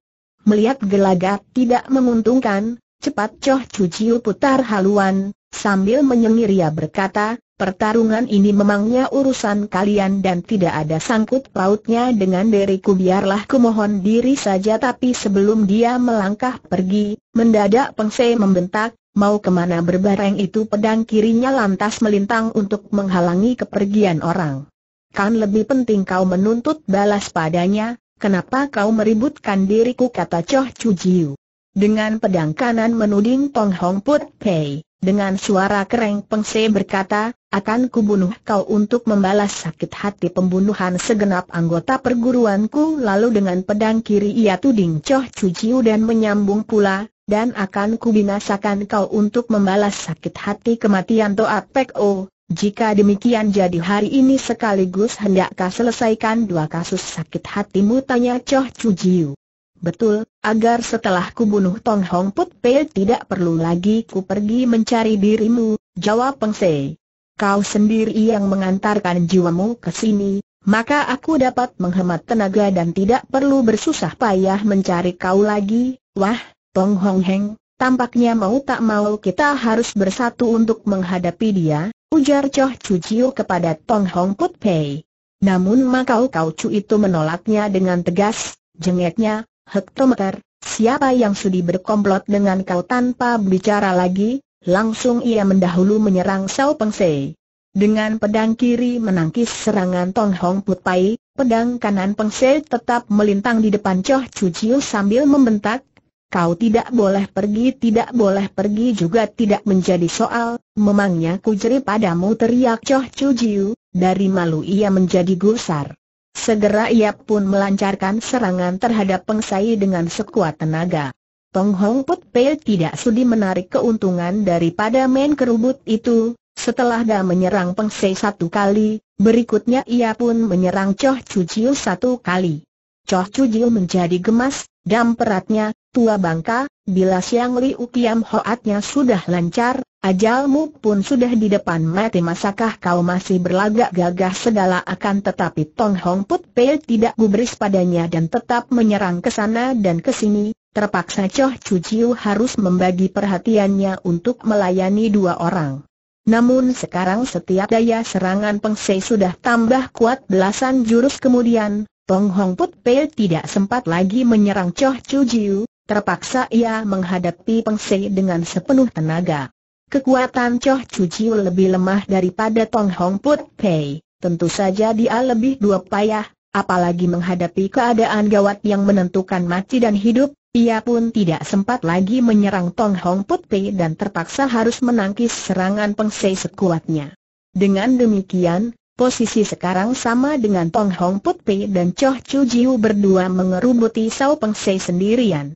Melihat gelagat tidak menguntungkan, cepat Choh Cuciu putar haluan, sambil menyengir ia berkata, pertarungan ini memangnya urusan kalian dan tidak ada sangkut pautnya dengan diriku biarlah kumohon diri saja tapi sebelum dia melangkah pergi, mendadak Pengse membentak, mau kemana berbareng itu pedang kirinya lantas melintang untuk menghalangi kepergian orang. Kan lebih penting kau menuntut balas padanya, Kenapa kau meributkan diriku kata Choh Chu Jiu. Dengan pedang kanan menuding Tong Hong Put Pei, dengan suara kereng Se berkata, akan kubunuh kau untuk membalas sakit hati pembunuhan segenap anggota perguruanku lalu dengan pedang kiri ia tuding Choh Chu Jiu dan menyambung pula, dan akan kubinasakan kau untuk membalas sakit hati kematian Toa Pek O, jika demikian jadi hari ini sekaligus hendakkah selesaikan dua kasus sakit hatimu tanya Choh Chu Jiu. Betul, agar setelah kubunuh Tong Hong Put Pei tidak perlu lagi ku pergi mencari dirimu, jawab Peng Sei. Kau sendiri yang mengantarkan jiwamu ke sini, maka aku dapat menghemat tenaga dan tidak perlu bersusah payah mencari kau lagi, wah, Tong Hong Heng, Tampaknya mau tak mau kita harus bersatu untuk menghadapi dia, ujar Choh Chu Jiu kepada Tong Hong Put Pei. Namun Makau Kau Chu itu menolaknya dengan tegas, jengeknya, hektometer, siapa yang sudi berkomplot dengan kau tanpa bicara lagi, langsung ia mendahulu menyerang Sao Peng Sei. Dengan pedang kiri menangkis serangan Tong Hong Put Pei, pedang kanan Peng Sei tetap melintang di depan Choh Chu Jiu sambil membentak, Kau tidak boleh pergi, tidak boleh pergi juga tidak menjadi soal, memangnya kujeri padamu teriak Choh Chu Jiu, dari malu ia menjadi gusar. Segera ia pun melancarkan serangan terhadap pengsai dengan sekuat tenaga. Tong Hong Put Pei tidak sudi menarik keuntungan daripada main kerubut itu, setelah dia menyerang pengsai satu kali, berikutnya ia pun menyerang Choh Chu Jiu satu kali. Choh Chu Jiu menjadi gemas, dam peratnya, tua bangka, bila siang li ukiam Hoatnya sudah lancar, ajalmu pun sudah di depan mati masakah kau masih berlagak gagah segala akan tetapi Tong Hong Put Pei tidak gubris padanya dan tetap menyerang ke sana dan ke sini, terpaksa Choh Chu Jiu harus membagi perhatiannya untuk melayani dua orang. Namun sekarang setiap daya serangan Sei sudah tambah kuat belasan jurus kemudian, Tong Hong Put Pei tidak sempat lagi menyerang Choh Chu Jiu, Terpaksa ia menghadapi Pengse dengan sepenuh tenaga. Kekuatan Choh Chujiu lebih lemah daripada Tong Hong Put Pei, tentu saja dia lebih dua payah, apalagi menghadapi keadaan gawat yang menentukan mati dan hidup, ia pun tidak sempat lagi menyerang Tong Hong Put Pei dan terpaksa harus menangkis serangan Pengse sekuatnya. Dengan demikian, posisi sekarang sama dengan Tong Hong Put Pei dan Choh Chu Jiu berdua mengerubuti Sao Pengse sendirian.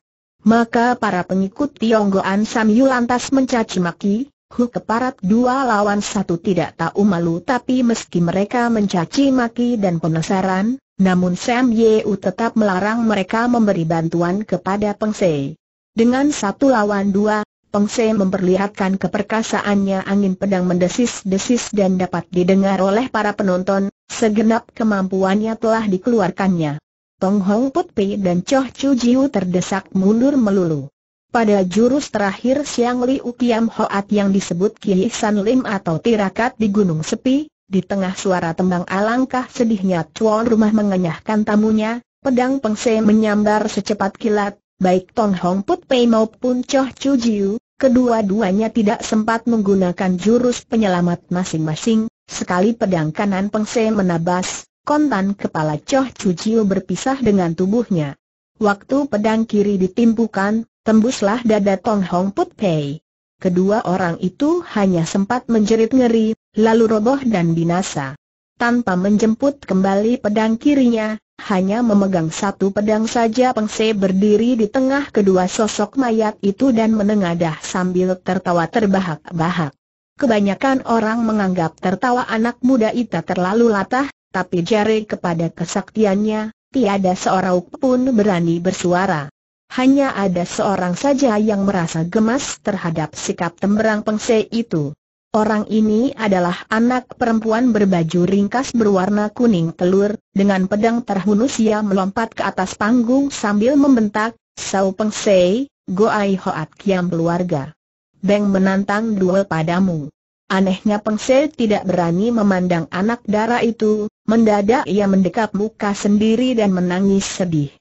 Maka para pengikut Tionggoan Samyu lantas mencaci maki, Hu keparat dua lawan satu tidak tahu malu tapi meski mereka mencaci maki dan penasaran, namun Sam Yeu tetap melarang mereka memberi bantuan kepada Peng Se. Dengan satu lawan dua, Peng Se memperlihatkan keperkasaannya angin pedang mendesis-desis dan dapat didengar oleh para penonton, segenap kemampuannya telah dikeluarkannya. Tong Hong Put Pi dan Choh Chu Jiu terdesak mundur melulu. Pada jurus terakhir Siang Liu Kiam Hoat yang disebut Ki San Lim atau Tirakat di Gunung Sepi, di tengah suara tembang alangkah sedihnya Chuan rumah mengenyahkan tamunya, pedang pengse menyambar secepat kilat, baik Tong Hong Put Pei maupun Choh Chu Jiu, kedua-duanya tidak sempat menggunakan jurus penyelamat masing-masing, sekali pedang kanan pengse menabas, kontan kepala Choh Cuciu berpisah dengan tubuhnya. Waktu pedang kiri ditimpukan, tembuslah dada Tong Hong Put Pei. Kedua orang itu hanya sempat menjerit ngeri, lalu roboh dan binasa. Tanpa menjemput kembali pedang kirinya, hanya memegang satu pedang saja Peng Se berdiri di tengah kedua sosok mayat itu dan menengadah sambil tertawa terbahak-bahak. Kebanyakan orang menganggap tertawa anak muda itu terlalu latah, tapi jari kepada kesaktiannya, tiada seorang pun berani bersuara. Hanya ada seorang saja yang merasa gemas terhadap sikap temberang pengse itu. Orang ini adalah anak perempuan berbaju ringkas berwarna kuning telur, dengan pedang terhunus ia melompat ke atas panggung sambil membentak, Sau Peng Sei, Goai Hoat Kiam keluarga. Beng menantang duel padamu. Anehnya Pengse tidak berani memandang anak darah itu, mendadak ia mendekap muka sendiri dan menangis sedih.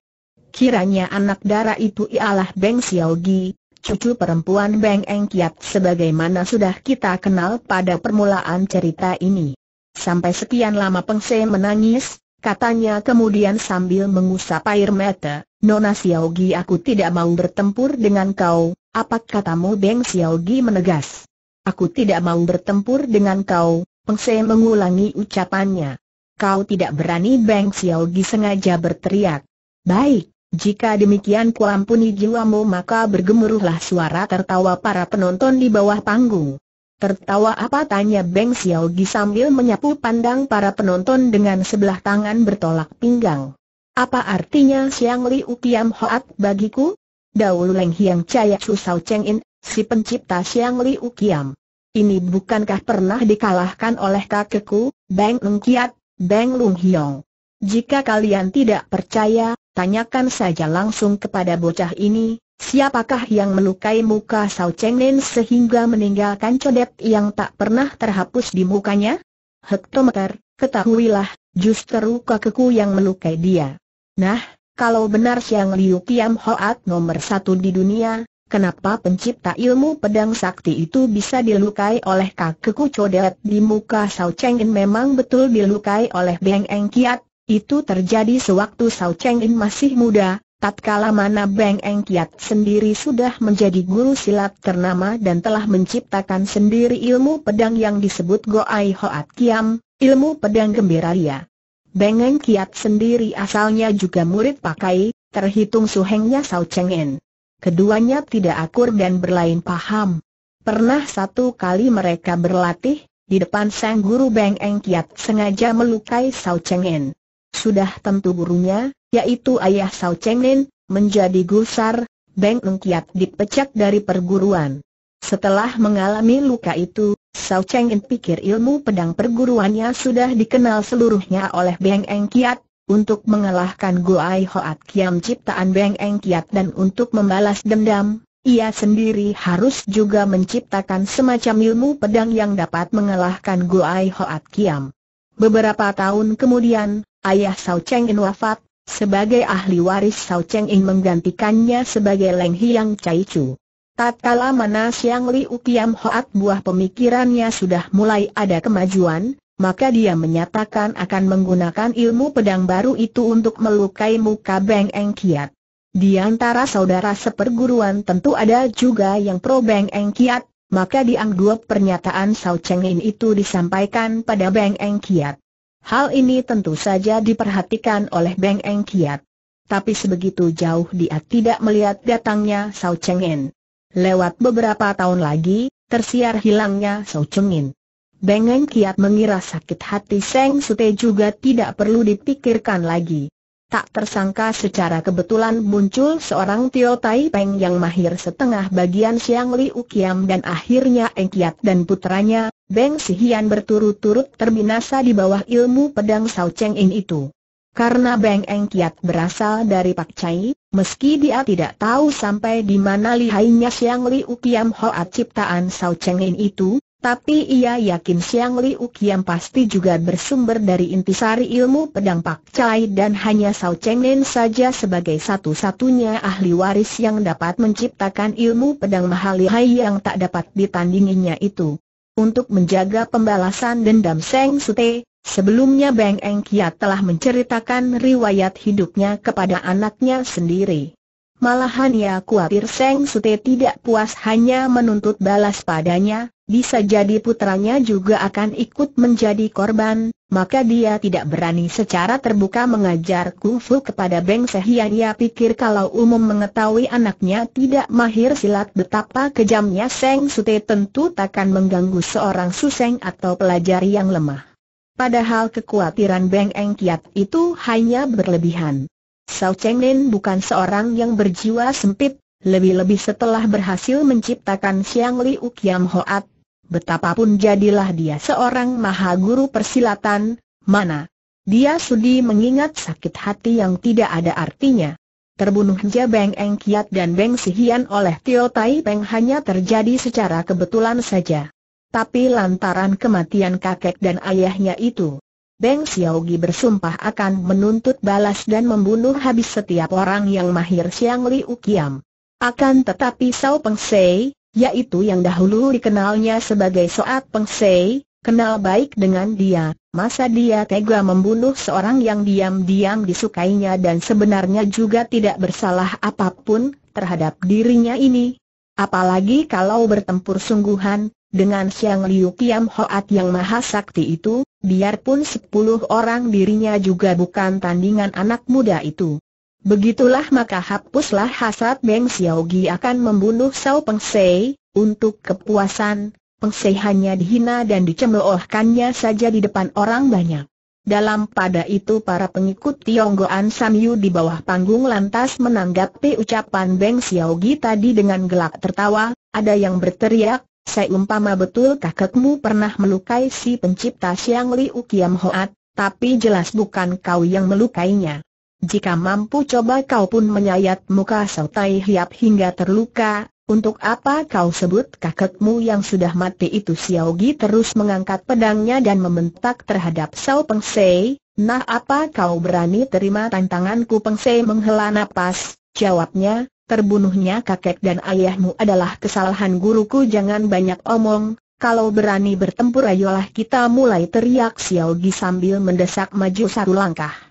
Kiranya anak darah itu ialah Beng Xiaogi, cucu perempuan Beng Eng Kiat sebagaimana sudah kita kenal pada permulaan cerita ini. Sampai sekian lama Pengse menangis, katanya kemudian sambil mengusap air mata, Nona Xiao Xiaogi aku tidak mau bertempur dengan kau, apa katamu Beng Xiaogi menegas. Aku tidak mau bertempur dengan kau, Peng Se mengulangi ucapannya. Kau tidak berani Beng Gi sengaja berteriak. Baik, jika demikian kuampuni jiwamu maka bergemuruhlah suara tertawa para penonton di bawah panggung. Tertawa apa tanya Beng Gi sambil menyapu pandang para penonton dengan sebelah tangan bertolak pinggang. Apa artinya Siang Liu Kiam Hoat bagiku? Daul Leng Hiang Caya Susau Cheng In si pencipta Xiang Liu Qiam. Ini bukankah pernah dikalahkan oleh kakekku, Beng Lung Kiat, Beng Lung Hiong? Jika kalian tidak percaya, tanyakan saja langsung kepada bocah ini, siapakah yang melukai muka Sao Cheng Nen sehingga meninggalkan codet yang tak pernah terhapus di mukanya? Hektometer, ketahuilah, justru kakekku yang melukai dia. Nah, kalau benar Xiang Liu Kiam Hoat nomor satu di dunia, Kenapa pencipta ilmu pedang sakti itu bisa dilukai oleh kekucu codet di muka Sao Cheng In memang betul dilukai oleh Beng Eng Kiat, itu terjadi sewaktu Sao Cheng In masih muda, tatkala mana Beng Eng Kiat sendiri sudah menjadi guru silat ternama dan telah menciptakan sendiri ilmu pedang yang disebut Go Ai Hoat Kiam, ilmu pedang gembira ria. Beng Eng Kiat sendiri asalnya juga murid pakai, terhitung suhengnya Sao Cheng In. Keduanya tidak akur dan berlain paham. Pernah satu kali mereka berlatih, di depan sang guru Beng Eng Kiat sengaja melukai Sao Cheng En. Sudah tentu gurunya, yaitu ayah Sao Cheng En, menjadi gusar, Beng Eng Kiat dipecat dari perguruan. Setelah mengalami luka itu, Sao Cheng En pikir ilmu pedang perguruannya sudah dikenal seluruhnya oleh Beng Eng Kiat, untuk mengalahkan Guai Hoat Kiam ciptaan Beng Eng Kiat dan untuk membalas dendam, ia sendiri harus juga menciptakan semacam ilmu pedang yang dapat mengalahkan Guai Hoat Kiam. Beberapa tahun kemudian, ayah Sao Cheng In wafat, sebagai ahli waris Sao Cheng In menggantikannya sebagai Leng Hiang Chai Chu. Tatkala mana Siang Liu Ukiam Hoat buah pemikirannya sudah mulai ada kemajuan, maka dia menyatakan akan menggunakan ilmu pedang baru itu untuk melukai muka Beng Eng Kiat. Di antara saudara seperguruan tentu ada juga yang pro Beng Eng Kiat, maka dianggap pernyataan Sao Cheng In itu disampaikan pada Beng Eng Kiat. Hal ini tentu saja diperhatikan oleh Beng Eng Kiat. Tapi sebegitu jauh dia tidak melihat datangnya Sao Cheng In. Lewat beberapa tahun lagi, tersiar hilangnya Sao Cheng In. Bengeng Kiat mengira sakit hati Seng Sute juga tidak perlu dipikirkan lagi. Tak tersangka secara kebetulan muncul seorang Tio Tai Peng yang mahir setengah bagian Siang Liu Kiam dan akhirnya Eng Kiat dan putranya, Beng Sihian berturut-turut terbinasa di bawah ilmu pedang Sao Cheng In itu. Karena Beng Eng Kiat berasal dari Pak Chai, meski dia tidak tahu sampai di mana lihainya Siang Liu Kiam Hoat ciptaan Sao Cheng In itu, tapi ia yakin Siang Liu Kiam pasti juga bersumber dari intisari ilmu pedang Pak Chai dan hanya Sao Cheng Nen saja sebagai satu-satunya ahli waris yang dapat menciptakan ilmu pedang mahal yang tak dapat ditandinginya itu. Untuk menjaga pembalasan dendam Seng Sute, sebelumnya Beng Eng Kiat telah menceritakan riwayat hidupnya kepada anaknya sendiri. Malahan ia khawatir Seng Sute tidak puas hanya menuntut balas padanya, bisa jadi putranya juga akan ikut menjadi korban, maka dia tidak berani secara terbuka mengajar kungfu kepada Beng Sehian. Ia pikir kalau umum mengetahui anaknya tidak mahir silat betapa kejamnya Seng Sute tentu takkan mengganggu seorang suseng atau pelajar yang lemah. Padahal kekhawatiran Beng Eng Kiat itu hanya berlebihan. Sao Cheng Lin bukan seorang yang berjiwa sempit, lebih-lebih setelah berhasil menciptakan Xiang Liu Kiam Hoat, betapapun jadilah dia seorang maha guru persilatan, mana? Dia sudi mengingat sakit hati yang tidak ada artinya. Terbunuhnya Beng Eng Kiat dan Beng Sihian oleh Tio Tai Peng hanya terjadi secara kebetulan saja. Tapi lantaran kematian kakek dan ayahnya itu, Beng Xiaogi bersumpah akan menuntut balas dan membunuh habis setiap orang yang mahir Siang Liu Ukiam. Akan tetapi Sao Peng Sei, yaitu yang dahulu dikenalnya sebagai Soat Peng Sei, kenal baik dengan dia, masa dia tega membunuh seorang yang diam-diam disukainya dan sebenarnya juga tidak bersalah apapun terhadap dirinya ini. Apalagi kalau bertempur sungguhan, dengan Xiang Liu Kiam Hoat yang maha sakti itu, biarpun sepuluh orang dirinya juga bukan tandingan anak muda itu. Begitulah maka hapuslah hasad Beng Xiaogi akan membunuh Sao Peng Sei, untuk kepuasan, Peng Sei hanya dihina dan dicemoohkannya saja di depan orang banyak. Dalam pada itu para pengikut Tionggoan Yu di bawah panggung lantas menanggapi ucapan Beng Xiaogi tadi dengan gelak tertawa, ada yang berteriak, saya umpama betul kakekmu pernah melukai si pencipta Siang Liu Kiam Hoat, tapi jelas bukan kau yang melukainya. Jika mampu coba kau pun menyayat muka Sotai Hiap hingga terluka, untuk apa kau sebut kakekmu yang sudah mati itu Xiaogi terus mengangkat pedangnya dan membentak terhadap Sao Sei. nah apa kau berani terima tantanganku Peng Sei menghela napas, jawabnya, terbunuhnya kakek dan ayahmu adalah kesalahan guruku jangan banyak omong, kalau berani bertempur ayolah kita mulai teriak Xiaogi sambil mendesak maju satu langkah.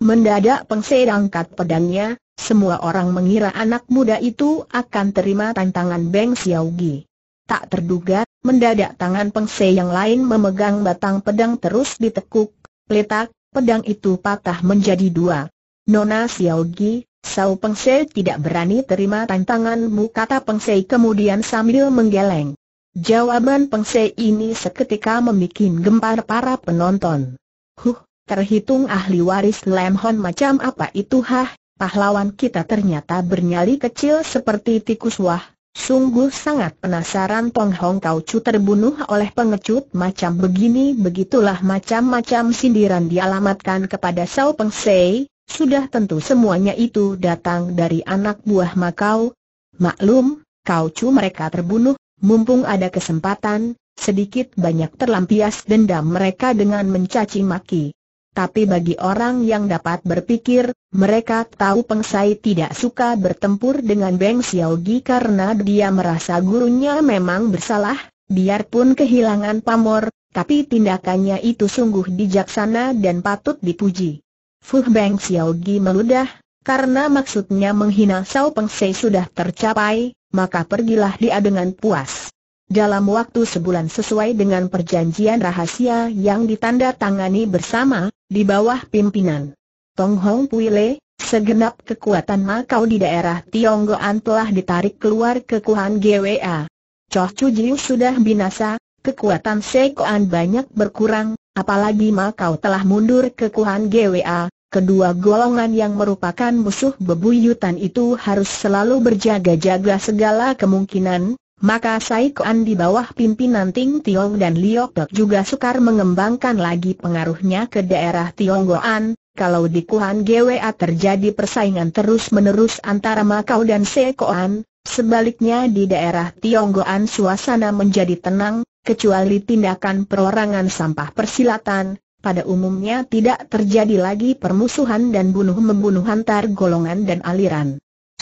Mendadak Pengse angkat pedangnya, semua orang mengira anak muda itu akan terima tantangan Beng Gi. Tak terduga, mendadak tangan Pengse yang lain memegang batang pedang terus ditekuk, letak, pedang itu patah menjadi dua. Nona Gi, Sao Pengse tidak berani terima tantanganmu kata Pengse kemudian sambil menggeleng. Jawaban Pengse ini seketika membuat gempar para penonton. Huh, terhitung ahli waris Lam macam apa itu hah, pahlawan kita ternyata bernyali kecil seperti tikus wah. Sungguh sangat penasaran Tong Hong Kau Chu terbunuh oleh pengecut macam begini begitulah macam-macam sindiran dialamatkan kepada Sao Peng Sei, sudah tentu semuanya itu datang dari anak buah Makau. Maklum, Kau Chu mereka terbunuh, mumpung ada kesempatan, sedikit banyak terlampias dendam mereka dengan mencaci maki tapi bagi orang yang dapat berpikir, mereka tahu Peng Sai tidak suka bertempur dengan Beng Xiaogi karena dia merasa gurunya memang bersalah, biarpun kehilangan pamor, tapi tindakannya itu sungguh bijaksana dan patut dipuji. Fuh Beng Xiaogi meludah, karena maksudnya menghina Sao Sai sudah tercapai, maka pergilah dia dengan puas. Dalam waktu sebulan sesuai dengan perjanjian rahasia yang ditandatangani bersama, di bawah pimpinan Tong Hong Pui Le, segenap kekuatan Makau di daerah Tionggoan telah ditarik keluar ke Kuhan GWA. Choh Chu Jiu sudah binasa, kekuatan Sekoan banyak berkurang, apalagi Makau telah mundur ke Kuhan GWA. Kedua golongan yang merupakan musuh bebuyutan itu harus selalu berjaga-jaga segala kemungkinan, maka Kuan di bawah pimpinan Ting Tiong dan Liok juga sukar mengembangkan lagi pengaruhnya ke daerah Tionggoan, kalau di Kuan GWA terjadi persaingan terus-menerus antara Makau dan Sekoan, sebaliknya di daerah Tionggoan suasana menjadi tenang, kecuali tindakan perorangan sampah persilatan, pada umumnya tidak terjadi lagi permusuhan dan bunuh-membunuh antar golongan dan aliran.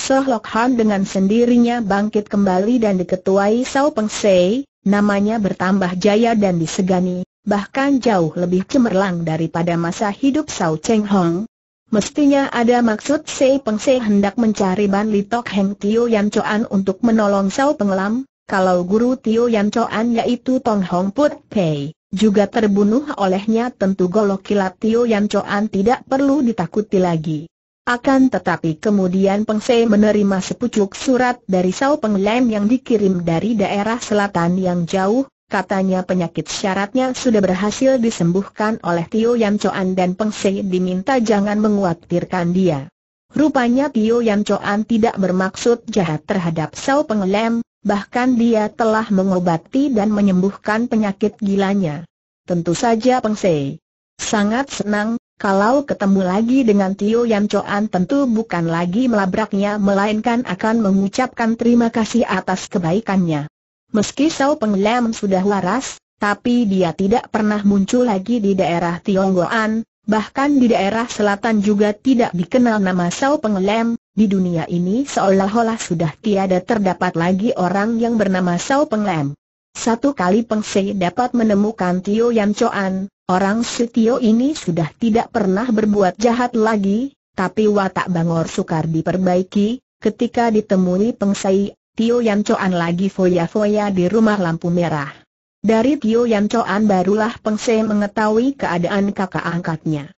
Soh Han dengan sendirinya bangkit kembali dan diketuai Sao Peng Sei, namanya bertambah jaya dan disegani, bahkan jauh lebih cemerlang daripada masa hidup Sao Cheng Hong. Mestinya ada maksud Sei Peng Sei hendak mencari Ban Li Tok Heng Tio Yan Choan untuk menolong Sao Lam. kalau guru Tio Yan Choan yaitu Tong Hong Put Pei, juga terbunuh olehnya tentu golok kilat Tio Yan Choan tidak perlu ditakuti lagi. Akan tetapi kemudian Peng Fei menerima sepucuk surat dari Sao Peng Lam yang dikirim dari daerah selatan yang jauh, katanya penyakit syaratnya sudah berhasil disembuhkan oleh Tio Yan Choan dan Peng Fei diminta jangan menguatirkan dia. Rupanya Tio Yan Choan tidak bermaksud jahat terhadap Sao Peng Lam, bahkan dia telah mengobati dan menyembuhkan penyakit gilanya. Tentu saja Peng Fei sangat senang kalau ketemu lagi dengan Tio Yan Choan tentu bukan lagi melabraknya melainkan akan mengucapkan terima kasih atas kebaikannya. Meski Sao Lam sudah waras, tapi dia tidak pernah muncul lagi di daerah Tionggoan, bahkan di daerah selatan juga tidak dikenal nama Sao Lam, di dunia ini seolah-olah sudah tiada terdapat lagi orang yang bernama Sao Lam. Satu kali Peng Sei dapat menemukan Tio Yan Choan, orang si Tio ini sudah tidak pernah berbuat jahat lagi, tapi watak Bangor sukar diperbaiki, ketika ditemui Peng Sei, Tio Yan Choan lagi foya-foya di rumah lampu merah. Dari Tio Yan Choan barulah Peng Sei mengetahui keadaan kakak angkatnya.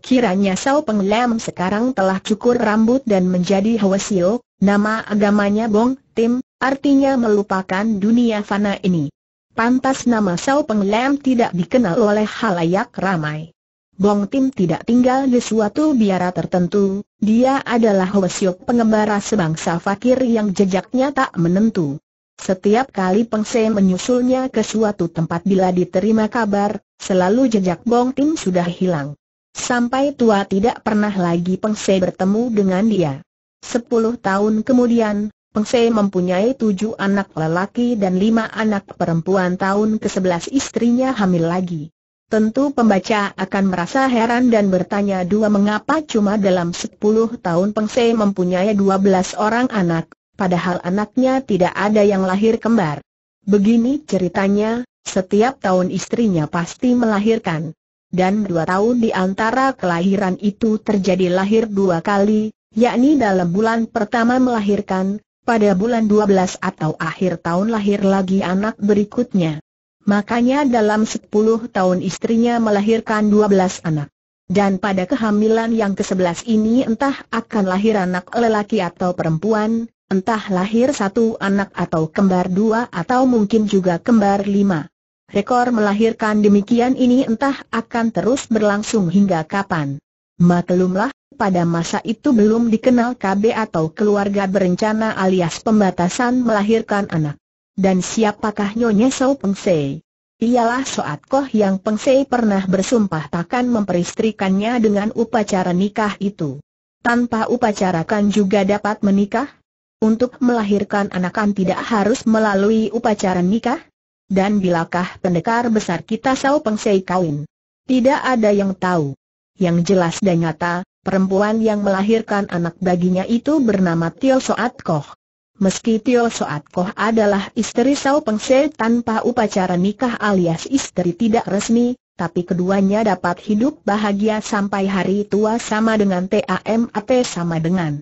Kiranya Sao Peng Lam sekarang telah cukur rambut dan menjadi Hwasio, nama agamanya Bong Tim, artinya melupakan dunia fana ini. Pantas nama Sao Peng Lam tidak dikenal oleh halayak ramai. Bong Tim tidak tinggal di suatu biara tertentu, dia adalah Hwasyok pengembara sebangsa fakir yang jejaknya tak menentu. Setiap kali Peng Se menyusulnya ke suatu tempat bila diterima kabar, selalu jejak Bong Tim sudah hilang. Sampai tua tidak pernah lagi Peng Se bertemu dengan dia. Sepuluh tahun kemudian, Pengse mempunyai tujuh anak lelaki dan lima anak perempuan tahun ke-11 istrinya hamil lagi. Tentu pembaca akan merasa heran dan bertanya dua mengapa cuma dalam 10 tahun Pengse mempunyai 12 orang anak, padahal anaknya tidak ada yang lahir kembar. Begini ceritanya, setiap tahun istrinya pasti melahirkan. Dan dua tahun di antara kelahiran itu terjadi lahir dua kali, yakni dalam bulan pertama melahirkan, pada bulan 12 atau akhir tahun lahir lagi anak berikutnya. Makanya dalam 10 tahun istrinya melahirkan 12 anak. Dan pada kehamilan yang ke-11 ini entah akan lahir anak lelaki atau perempuan, entah lahir satu anak atau kembar dua atau mungkin juga kembar lima. Rekor melahirkan demikian ini entah akan terus berlangsung hingga kapan. Maklumlah, pada masa itu belum dikenal KB atau keluarga berencana alias pembatasan melahirkan anak. Dan siapakah Nyonya Sau Pengsei? Ialah Soat Koh yang Pengsei pernah bersumpah takkan memperistrikannya dengan upacara nikah itu. Tanpa upacara kan juga dapat menikah? Untuk melahirkan anak kan tidak harus melalui upacara nikah? Dan bilakah pendekar besar kita Sau Pengsei kawin? Tidak ada yang tahu. Yang jelas dan nyata, perempuan yang melahirkan anak baginya itu bernama Tio Soat Koh. Meski Tio Soat Koh adalah istri Sao Peng tanpa upacara nikah alias istri tidak resmi, tapi keduanya dapat hidup bahagia sampai hari tua sama dengan TAMAT sama dengan